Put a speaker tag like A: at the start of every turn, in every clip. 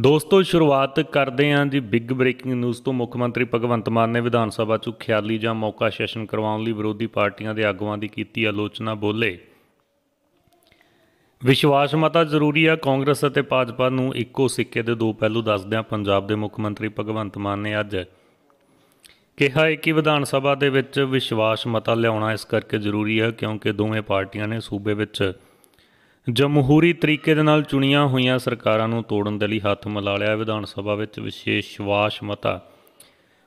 A: ਦੋਸਤੋ ਸ਼ੁਰੂਆਤ ਕਰਦੇ ਆਂ ਜੀ ਬਿਗ ਬ੍ਰੇਕਿੰਗ ਨਿਊਜ਼ ਤੋਂ ਮੁੱਖ ਮੰਤਰੀ ਭਗਵੰਤ ਮਾਨ ਨੇ ਵਿਧਾਨ ਸਭਾ 'ਚ ਖਿਆਲੀ ਜਾਂ ਮੌਕਾ ਸੈਸ਼ਨ ਕਰਵਾਉਣ ਲਈ ਵਿਰੋਧੀ ਪਾਰਟੀਆਂ ਦੇ ਆਗੂਆਂ ਦੀ ਕੀਤੀ ਆਲੋਚਨਾ ਬੋਲੇ ਵਿਸ਼ਵਾਸ ਮਤਾ ਜ਼ਰੂਰੀ ਆ ਕਾਂਗਰਸ ਅਤੇ ਭਾਜਪਾ ਨੂੰ ਇੱਕੋ ਸਿੱਕੇ ਦੇ ਦੋ ਪਹਿਲੂ ਦੱਸਦਿਆਂ ਪੰਜਾਬ ਦੇ ਮੁੱਖ ਮੰਤਰੀ ਭਗਵੰਤ ਮਾਨ ਨੇ ਅੱਜ ਕਿਹਾ ਹੈ ਕਿ ਵਿਧਾਨ ਸਭਾ ਦੇ ਵਿੱਚ ਵਿਸ਼ਵਾਸ ਮਤਾ ਲਿਆਉਣਾ ਇਸ ਕਰਕੇ ਜ਼ਰੂਰੀ ਹੈ ਕਿਉਂਕਿ ਦੋਵੇਂ ਪਾਰਟੀਆਂ ਨੇ ਸੂਬੇ ਵਿੱਚ ਜਮਹੂਰੀ ਤਰੀਕੇ ਦੇ ਨਾਲ ਚੁਣੀਆਂ ਹੋਈਆਂ ਸਰਕਾਰਾਂ ਨੂੰ ਤੋੜਨ ਦੇ ਲਈ ਹੱਥ ਮਿਲਾ ਲਿਆ ਵਿਧਾਨ ਸਭਾ ਵਿੱਚ ਵਿਸ਼ੇਸ਼ ਸ਼ਵਾਸ ਮਤਾ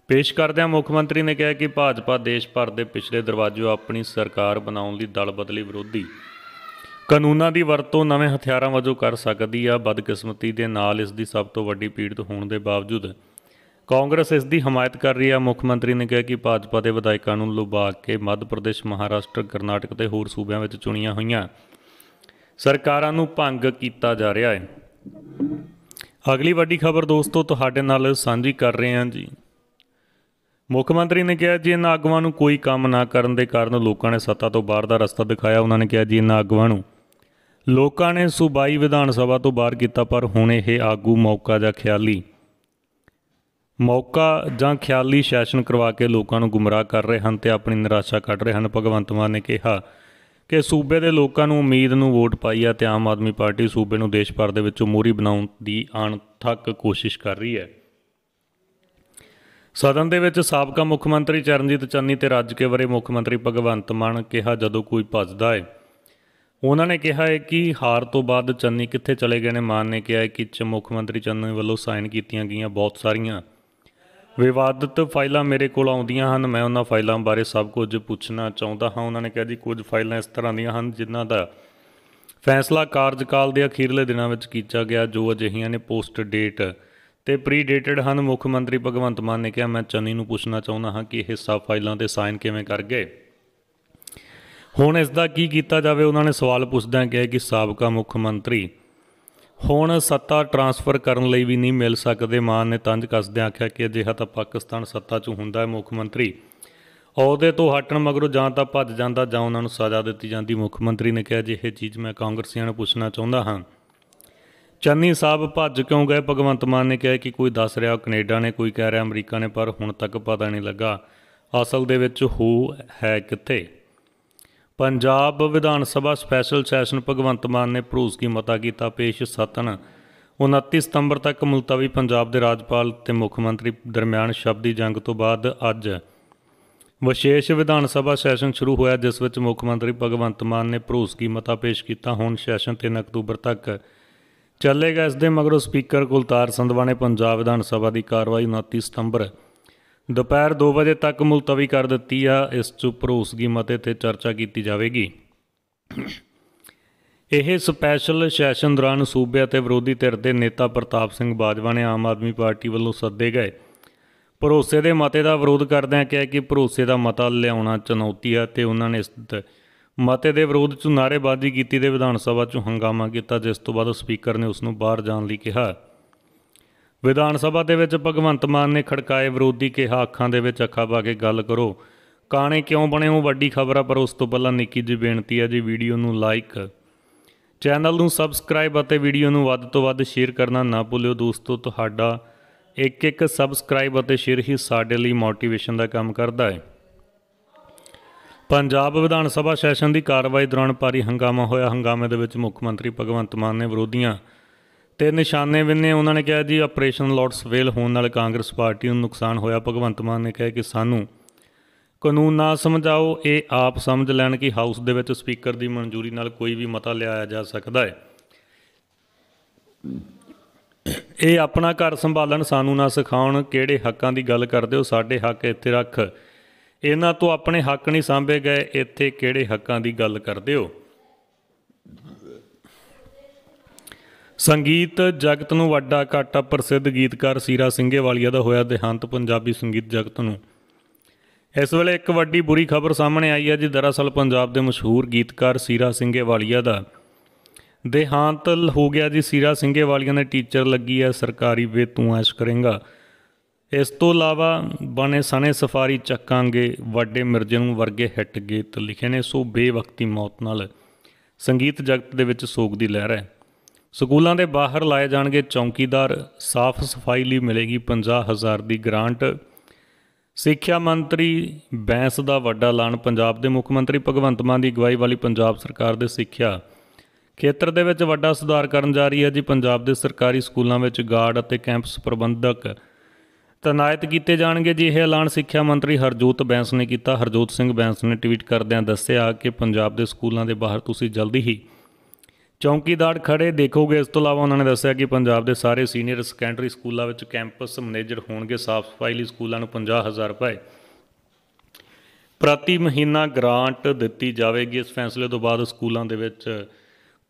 A: ਪੇਸ਼ ਕਰਦਿਆਂ ਮੁੱਖ ਮੰਤਰੀ ਨੇ ਕਿਹਾ ਕਿ ਭਾਜਪਾ ਦੇਸ਼ ਭਰ ਦੇ ਪਿਛਲੇ ਦਰਵਾਜ਼ੇ ਆਪਣੀ ਸਰਕਾਰ ਬਣਾਉਣ ਲਈ ਦਲ ਬਦਲੀ ਵਿਰੋਧੀ ਕਾਨੂੰਨਾਂ ਦੀ ਵਰਤੋਂ ਨਵੇਂ ਹਥਿਆਰਾਂ ਵਜੋਂ ਕਰ ਸਕਦੀ ਆ ਬਦਕਿਸਮਤੀ ਦੇ ਨਾਲ ਇਸ ਦੀ ਸਭ ਤੋਂ ਵੱਡੀ ਪੀੜਤ ਹੋਣ ਦੇ ਬਾਵਜੂਦ ਕਾਂਗਰਸ ਇਸ ਦੀ ਹਮਾਇਤ ਕਰ ਰਹੀ ਆ ਮੁੱਖ ਮੰਤਰੀ ਨੇ ਕਿਹਾ ਕਿ ਭਾਜਪਾ ਦੇ ਵਿਧਾਇਕਾਂ ਨੂੰ ਲੁਭਾ ਕੇ ਮੱਧ ਪ੍ਰਦੇਸ਼ ਮਹਾਰਾਸ਼ਟਰ ਕਰਨਾਟਕ ਤੇ ਹੋਰ ਸੂਬਿਆਂ ਵਿੱਚ ਚੁਣੀਆਂ ਹੋਈਆਂ ਸਰਕਾਰਾਂ ਨੂੰ ਭੰਗ ਕੀਤਾ ਜਾ ਰਿਹਾ ਹੈ ਅਗਲੀ ਵੱਡੀ ਖਬਰ ਦੋਸਤੋ ਤੁਹਾਡੇ ਨਾਲ ਸਾਂਝੀ ਕਰ ਰਹੇ ਹਾਂ ਜੀ ਮੁੱਖ ਮੰਤਰੀ ਨੇ ਕਿਹਾ ਜੀ ਇਹਨਾਂ ਆਗਵਾਂ ਨੂੰ ਕੋਈ ਕੰਮ ਨਾ ਕਰਨ ਦੇ ਕਾਰਨ ਲੋਕਾਂ ਨੇ ਸੱਤਾ ਤੋਂ ਬਾਹਰ ਦਾ ਰਸਤਾ ਦਿਖਾਇਆ ਉਹਨਾਂ ਨੇ ਕਿਹਾ ਜੀ ਇਹਨਾਂ ਆਗਵਾਂ ਨੂੰ ਲੋਕਾਂ ਨੇ ਸੂਬਾਈ ਵਿਧਾਨ ਸਭਾ ਤੋਂ ਬਾਹਰ ਕੀਤਾ ਪਰ ਹੁਣ ਇਹ ਆਗੂ ਮੌਕਾ ਜਾਂ ਖਿਆਲੀ ਮੌਕਾ ਜਾਂ ਖਿਆਲੀ ਸੈਸ਼ਨ ਕਰਵਾ ਕੇ ਲੋਕਾਂ ਨੂੰ ਗੁੰਮਰਾਹ ਕਰ ਰਹੇ ਹਨ ਤੇ ਆਪਣੀ ਨਿਰਾਸ਼ਾ ਕੱਢ ਰਹੇ ਹਨ ਭਗਵੰਤ ਮਾਨ ਨੇ ਕਿਹਾ ਕਿ ਸੂਬੇ ਦੇ ਲੋਕਾਂ ਨੂੰ ਉਮੀਦ ਨੂੰ ਵੋਟ ਪਾਈ ਆ ਤੇ ਆਮ ਆਦਮੀ ਪਾਰਟੀ ਸੂਬੇ ਨੂੰ ਦੇਸ਼ ਭਰ ਦੇ ਵਿੱਚੋਂ ਮੋਰੀ ਬਣਾਉਣ ਦੀ ਅਣਥੱਕ ਕੋਸ਼ਿਸ਼ ਕਰ ਰਹੀ ਹੈ ਸਦਨ ਦੇ ਵਿੱਚ ਸਾਬਕਾ ਮੁੱਖ ਮੰਤਰੀ ਚਰਨਜੀਤ ਚੰਨੀ ਤੇ ਰਾਜ ਕੇ ਬਾਰੇ ਮੁੱਖ ਮੰਤਰੀ ਭਗਵੰਤ ਮਾਨ ਕਿਹਾ ਜਦੋਂ ਕੋਈ ਭੱਜਦਾ ਹੈ ਉਹਨਾਂ ਨੇ ਕਿਹਾ ਹੈ ਕਿ ਹਾਰ ਤੋਂ ਬਾਅਦ ਚੰਨੀ ਕਿੱਥੇ ਚਲੇ ਗਏ ਨੇ ਮਾਨ ਨੇ ਕਿਹਾ ਹੈ ਕਿ ਮੁੱਖ ਮੰਤਰੀ ਚੰਨੀ ਵੱਲੋਂ ਸਾਈਨ ਕੀਤੀਆਂ ਗਈਆਂ ਬਹੁਤ ਸਾਰੀਆਂ ਵਿਵਾਦਿਤ ਫਾਈਲਾਂ ਮੇਰੇ ਕੋਲ ਆਉਂਦੀਆਂ ਹਨ ਮੈਂ ਉਹਨਾਂ ਫਾਈਲਾਂ ਬਾਰੇ ਸਭ ਕੁਝ ਪੁੱਛਣਾ ਚਾਹੁੰਦਾ ਹਾਂ ਉਹਨਾਂ ਨੇ ਕਿਹਾ ਜੀ ਕੁਝ ਫਾਈਲਾਂ ਇਸ ਤਰ੍ਹਾਂ ਦੀਆਂ ਹਨ ਜਿਨ੍ਹਾਂ ਦਾ ਫੈਸਲਾ ਕਾਰਜਕਾਲ ਦੇ ਅਖੀਰਲੇ ਦਿਨਾਂ ਵਿੱਚ ਕੀਤਾ ਗਿਆ ਜੋ ਅਜਿਹੀਆਂ ਨੇ ਪੋਸਟ ਡੇਟ ਤੇ ਪ੍ਰੀ ਡੇਟਡ ਹਨ ਮੁੱਖ ਮੰਤਰੀ ਭਗਵੰਤ ਮਾਨ ਨੇ ਕਿਹਾ ਮੈਂ ਚੰਨੀ ਨੂੰ ਪੁੱਛਣਾ ਚਾਹੁੰਦਾ ਹਾਂ ਕਿ ਇਹ ਸਭ ਫਾਈਲਾਂ ਤੇ ਸਾਈਨ ਕਿਵੇਂ ਕਰ ਗਏ ਹੁਣ ਇਸ ਦਾ ਕੀ ਕੀਤਾ ਜਾਵੇ ਉਹਨਾਂ ਨੇ ਸਵਾਲ ਪੁੱਛਦਿਆਂ ਕਿਹਾ ਕਿ ਸਾਬਕਾ ਮੁੱਖ ਮੰਤਰੀ ਹੁਣ ਸੱਤਾ ਟਰਾਂਸਫਰ ਕਰਨ ਲਈ ਵੀ ਨਹੀਂ ਮਿਲ ਸਕਦੇ ਮਾਨ ਨੇ ਤੰਜ ਕੱਸਦਿਆਂ ਆਖਿਆ ਕਿ ਅਜਿਹਾ ਤਾਂ ਪਾਕਿਸਤਾਨ ਸੱਤਾ 'ਚ ਹੁੰਦਾ ਹੈ ਮੁੱਖ ਮੰਤਰੀ ਅਹੁਦੇ ਤੋਂ ਹਟਣ ਮਗਰੋਂ ਜਾਂ ਤਾਂ ਭੱਜ ਜਾਂਦਾ ਜਾਂ ਉਹਨਾਂ ਨੂੰ ਸਜ਼ਾ ਦਿੱਤੀ ਜਾਂਦੀ ਮੁੱਖ ਮੰਤਰੀ ਨੇ ਕਿਹਾ ਇਹ ਚੀਜ਼ ਮੈਂ ਕਾਂਗਰਸੀਆਂ ਨੂੰ ਪੁੱਛਣਾ ਚਾਹੁੰਦਾ ਹਾਂ ਚੰਨੀ ਸਾਹਿਬ ਭੱਜ ਕਿਉਂ ਗਏ ਭਗਵੰਤ ਮਾਨ ਨੇ ਕਿਹਾ ਕਿ ਕੋਈ ਦੱਸ ਰਿਹਾ ਕੈਨੇਡਾ ਨੇ ਕੋਈ ਕਹਿ ਰਿਹਾ ਅਮਰੀਕਾ ਨੇ ਪਰ ਹੁਣ ਤੱਕ ਪਤਾ ਨਹੀਂ ਲੱਗਾ ਅਸਲ ਦੇ ਵਿੱਚ ਹੂ ਹੈ ਕਿੱਥੇ ਪੰਜਾਬ ਵਿਧਾਨ ਸਭਾ ਸਪੈਸ਼ਲ ਸੈਸ਼ਨ ਭਗਵੰਤ ਮਾਨ ਨੇ ਭਰੂਸ ਕੀ ਮਤਾ ਕੀਤਾ ਪੇਸ਼ ਸਤਨ 29 ਸਤੰਬਰ ਤੱਕ ਮੁਲਤਵੀ ਪੰਜਾਬ ਦੇ ਰਾਜਪਾਲ ਤੇ ਮੁੱਖ ਮੰਤਰੀ ਦਰਮਿਆਨ ਸ਼ਬਦੀ ਜੰਗ ਤੋਂ ਬਾਅਦ ਅੱਜ ਵਿਸ਼ੇਸ਼ ਵਿਧਾਨ ਸਭਾ ਸੈਸ਼ਨ ਸ਼ੁਰੂ ਹੋਇਆ ਜਿਸ ਵਿੱਚ ਮੁੱਖ ਮੰਤਰੀ ਭਗਵੰਤ ਮਾਨ ਨੇ ਭਰੂਸ ਕੀ ਮਤਾ ਪੇਸ਼ ਕੀਤਾ ਹੁਣ ਸੈਸ਼ਨ 3 ਅਕਤੂਬਰ ਤੱਕ ਚੱਲੇਗਾ ਇਸ ਦੇ ਮਗਰੋਂ ਸਪੀਕਰ ਕੁਲਤਾਰ ਸੰਧਵਾ ਨੇ ਪੰਜਾਬ ਵਿਧਾਨ ਸਭਾ ਦੀ ਕਾਰਵਾਈ 29 ਸਤੰਬਰ ਦੁਪਹਿਰ 2 ਵਜੇ ਤੱਕ ਮੁਲਤਵੀ ਕਰ ਦਿੱਤੀ ਆ ਇਸ 'ਚ ਭਰੋਸਗੀ ਮਤੇ ਤੇ ਚਰਚਾ ਕੀਤੀ ਜਾਵੇਗੀ ਇਹ ਸਪੈਸ਼ਲ ਸੈਸ਼ਨ ਦੌਰਾਨ ਸੂਬੇ ਅਤੇ ਵਿਰੋਧੀ ਧਿਰ ਦੇ ਨੇਤਾ ਪ੍ਰਤਾਪ ਸਿੰਘ ਬਾਜਵਾ ਨੇ ਆਮ ਆਦਮੀ ਪਾਰਟੀ ਵੱਲੋਂ ਸੱਦੇ ਗਏ ਭਰੋਸੇ ਦੇ ਮਤੇ ਦਾ ਵਿਰੋਧ ਕਰਦਿਆਂ ਕਿਹਾ ਕਿ ਭਰੋਸੇ ਦਾ ਮਤਾ ਲਿਆਉਣਾ ਚੁਣੌਤੀ ਆ ਤੇ ਉਹਨਾਂ ਨੇ ਇਸ ਮਤੇ ਦੇ ਵਿਰੋਧ 'ਚ ਨਾਰੇਬਾਜ਼ੀ ਕੀਤੀ ਤੇ ਵਿਧਾਨ ਸਭਾ 'ਚ ਹੰਗਾਮਾ ਕੀਤਾ ਜਿਸ ਤੋਂ ਬਾਅਦ ਸਪੀਕਰ ਨੇ ਉਸ ਨੂੰ ਬਾਹਰ ਜਾਣ ਲਈ ਕਿਹਾ ਵਿਧਾਨ ਸਭਾ ਦੇ ਵਿੱਚ ਭਗਵੰਤ ਮਾਨ ਨੇ ਖੜਕਾਏ ਵਿਰੋਧੀ ਕਿਹਾ ਅੱਖਾਂ ਦੇ ਵਿੱਚ ਅੱਖਾਂ ਪਾ ਕੇ ਗੱਲ ਕਰੋ ਕਾਣੇ ਕਿਉਂ ਬਣੇ ਹੋ ਵੱਡੀ ਖਬਰ ਆ ਪਰ ਉਸ ਤੋਂ ਪਹਿਲਾਂ ਨਿੱਕੀ ਜੀ ਬੇਨਤੀ ਹੈ ਜੀ ਵੀਡੀਓ ਨੂੰ ਲਾਈਕ ਚੈਨਲ ਨੂੰ ਸਬਸਕ੍ਰਾਈਬ ਅਤੇ ਵੀਡੀਓ ਨੂੰ ਵੱਧ ਤੋਂ ਵੱਧ ਸ਼ੇਅਰ ਕਰਨਾ ਨਾ ਭੁੱਲਿਓ ਦੋਸਤੋ ਤੁਹਾਡਾ ਇੱਕ ਇੱਕ ਸਬਸਕ੍ਰਾਈਬ ਅਤੇ ਸ਼ੇਅਰ ਹੀ ਸਾਡੇ ਲਈ ਮੋਟੀਵੇਸ਼ਨ ਦਾ ਕੰਮ ਕਰਦਾ ਹੈ ਪੰਜਾਬ ਵਿਧਾਨ ਸਭਾ ਸੈਸ਼ਨ ਦੀ ਕਾਰਵਾਈ ਦੌਰਾਨ ਪਾਰੀ ਹੰਗਾਮਾ ਹੋਇਆ ਹੰਗਾਮੇ ਦੇ ਵਿੱਚ ਮੁੱਖ ਮੰਤਰੀ ਭਗਵੰਤ ਮਾਨ ਨੇ ਵਿਰੋਧੀਆਂ ਤੇ ਨਿਸ਼ਾਨੇ ਵਿੰਨੇ ਉਹਨਾਂ ਨੇ ਕਿਹਾ ਜੀ ਆਪਰੇਸ਼ਨ ਲੋਟਸ ਵੇਲ ਹੋਣ ਨਾਲ ਕਾਂਗਰਸ ਪਾਰਟੀ ਨੂੰ ਨੁਕਸਾਨ ਹੋਇਆ ਭਗਵੰਤ ਮਾਨ ਨੇ ਕਿਹਾ ਕਿ ਸਾਨੂੰ ਕਾਨੂੰਨ ਨਾ ਸਮਝਾਓ ਇਹ ਆਪ ਸਮਝ ਲੈਣ ਕਿ ਹਾਊਸ ਦੇ ਵਿੱਚ ਸਪੀਕਰ ਦੀ ਮਨਜ਼ੂਰੀ ਨਾਲ ਕੋਈ ਵੀ ਮਤਾ ਲਿਆਇਆ ਜਾ ਸਕਦਾ ਹੈ ਇਹ ਆਪਣਾ ਘਰ ਸੰਭਾਲਣ ਸਾਨੂੰ ਨਾ ਸਿਖਾਉਣ ਕਿਹੜੇ ਹੱਕਾਂ ਦੀ ਗੱਲ ਕਰਦੇ ਹੋ ਸਾਡੇ ਹੱਕ ਇੱਥੇ ਰੱਖ ਇਹਨਾਂ ਤੋਂ ਆਪਣੇ ਹੱਕ ਨਹੀਂ ਸਾਂਭੇ ਗਏ ਇੱਥੇ ਕਿਹੜੇ ਹੱਕਾਂ ਦੀ ਗੱਲ ਕਰਦੇ ਹੋ ਸੰਗੀਤ ਜਗਤ ਨੂੰ ਵੱਡਾ ਘਾਟਾ ਪ੍ਰਸਿੱਧ ਗੀਤਕਾਰ ਸੀਰਾ ਸਿੰਘੇਵਾਲੀਆ ਦਾ ਹੋਇਆ ਦੇਹਾਂਤ ਪੰਜਾਬੀ ਸੰਗੀਤ ਜਗਤ ਨੂੰ ਇਸ ਵੇਲੇ ਇੱਕ ਵੱਡੀ ਬੁਰੀ ਖਬਰ ਸਾਹਮਣੇ ਆਈ ਹੈ ਜੀ ਦਰਅਸਲ ਪੰਜਾਬ ਦੇ ਮਸ਼ਹੂਰ ਗੀਤਕਾਰ ਸੀਰਾ ਸਿੰਘੇਵਾਲੀਆ ਦਾ ਦੇਹਾਂਤ ਹੋ ਗਿਆ ਜੀ ਸੀਰਾ ਸਿੰਘੇਵਾਲੀਆ ਨੇ ਟੀਚਰ ਲੱਗੀ ਹੈ ਸਰਕਾਰੀ ਵੇ ਤੂੰ ਐਸ਼ ਕਰੇਗਾ ਇਸ ਤੋਂ ਇਲਾਵਾ ਬਣੇ ਸਣੇ ਸਫਾਰੀ ਚੱਕਾਂਗੇ ਵੱਡੇ ਮਿਰਜੇ ਨੂੰ ਵਰਗੇ ਹਿੱਟ ਗੀਤ ਲਿਖੇ ਨੇ ਸੋ ਬੇਵਕਤੀ ਮੌਤ ਨਾਲ ਸੰਗੀਤ ਜਗਤ ਦੇ ਵਿੱਚ ਸੋਗ ਦੀ ਲਹਿਰ ਹੈ ਸਕੂਲਾਂ ਦੇ ਬਾਹਰ ਲਾਏ ਜਾਣਗੇ ਚੌਂਕੀਦਾਰ ਸਾਫ਼ ਸਫਾਈ ਲਈ ਮਿਲੇਗੀ 50000 ਦੀ ਗ੍ਰਾਂਟ ਸਿੱਖਿਆ ਮੰਤਰੀ ਬੈਂਸ ਦਾ ਵੱਡਾ ਐਲਾਨ ਪੰਜਾਬ ਦੇ ਮੁੱਖ ਮੰਤਰੀ ਭਗਵੰਤ ਮਾਨ ਦੀ ਅਗਵਾਈ ਵਾਲੀ ਪੰਜਾਬ ਸਰਕਾਰ ਦੇ ਸਿੱਖਿਆ ਖੇਤਰ ਦੇ ਵਿੱਚ ਵੱਡਾ ਸੁਧਾਰ ਕਰਨ ਜਾ ਰਹੀ ਹੈ ਜੀ ਪੰਜਾਬ ਦੇ ਸਰਕਾਰੀ ਸਕੂਲਾਂ ਵਿੱਚ ਗਾਰਡ ਅਤੇ ਕੈਂਪਸ ਪ੍ਰਬੰਧਕ ਤਨਾਇਤ ਕੀਤੇ ਜਾਣਗੇ ਜੀ ਇਹ ਐਲਾਨ ਸਿੱਖਿਆ ਮੰਤਰੀ ਹਰਜੋਤ ਬੈਂਸ ਨੇ ਕੀਤਾ ਹਰਜੋਤ ਸਿੰਘ ਬੈਂਸ ਨੇ ਟਵੀਟ ਕਰਦਿਆਂ ਦੱਸਿਆ ਕਿ ਪੰਜਾਬ ਦੇ ਸਕੂਲਾਂ ਦੇ ਬਾਹਰ ਤੁਸੀਂ ਜਲਦੀ ਹੀ ਚੌਂਕੀਦਾਰ ਖੜੇ ਦੇਖੋਗੇ ਇਸ ਤੋਂ ਇਲਾਵਾ ਉਹਨਾਂ ਨੇ ਦੱਸਿਆ ਕਿ ਪੰਜਾਬ ਦੇ ਸਾਰੇ ਸੀਨੀਅਰ ਸੈਕੰਡਰੀ ਸਕੂਲਾਂ ਵਿੱਚ ਕੈਂਪਸ ਮੈਨੇਜਰ ਹੋਣਗੇ ਸਾਫ ਸਫਾਈ ਲਈ ਸਕੂਲਾਂ ਨੂੰ 50000 ਰੁਪਏ ਪ੍ਰਤੀ ਮਹੀਨਾ ਗ੍ਰਾਂਟ ਦਿੱਤੀ ਜਾਵੇਗੀ ਇਸ ਫੈਸਲੇ ਤੋਂ ਬਾਅਦ ਸਕੂਲਾਂ ਦੇ ਵਿੱਚ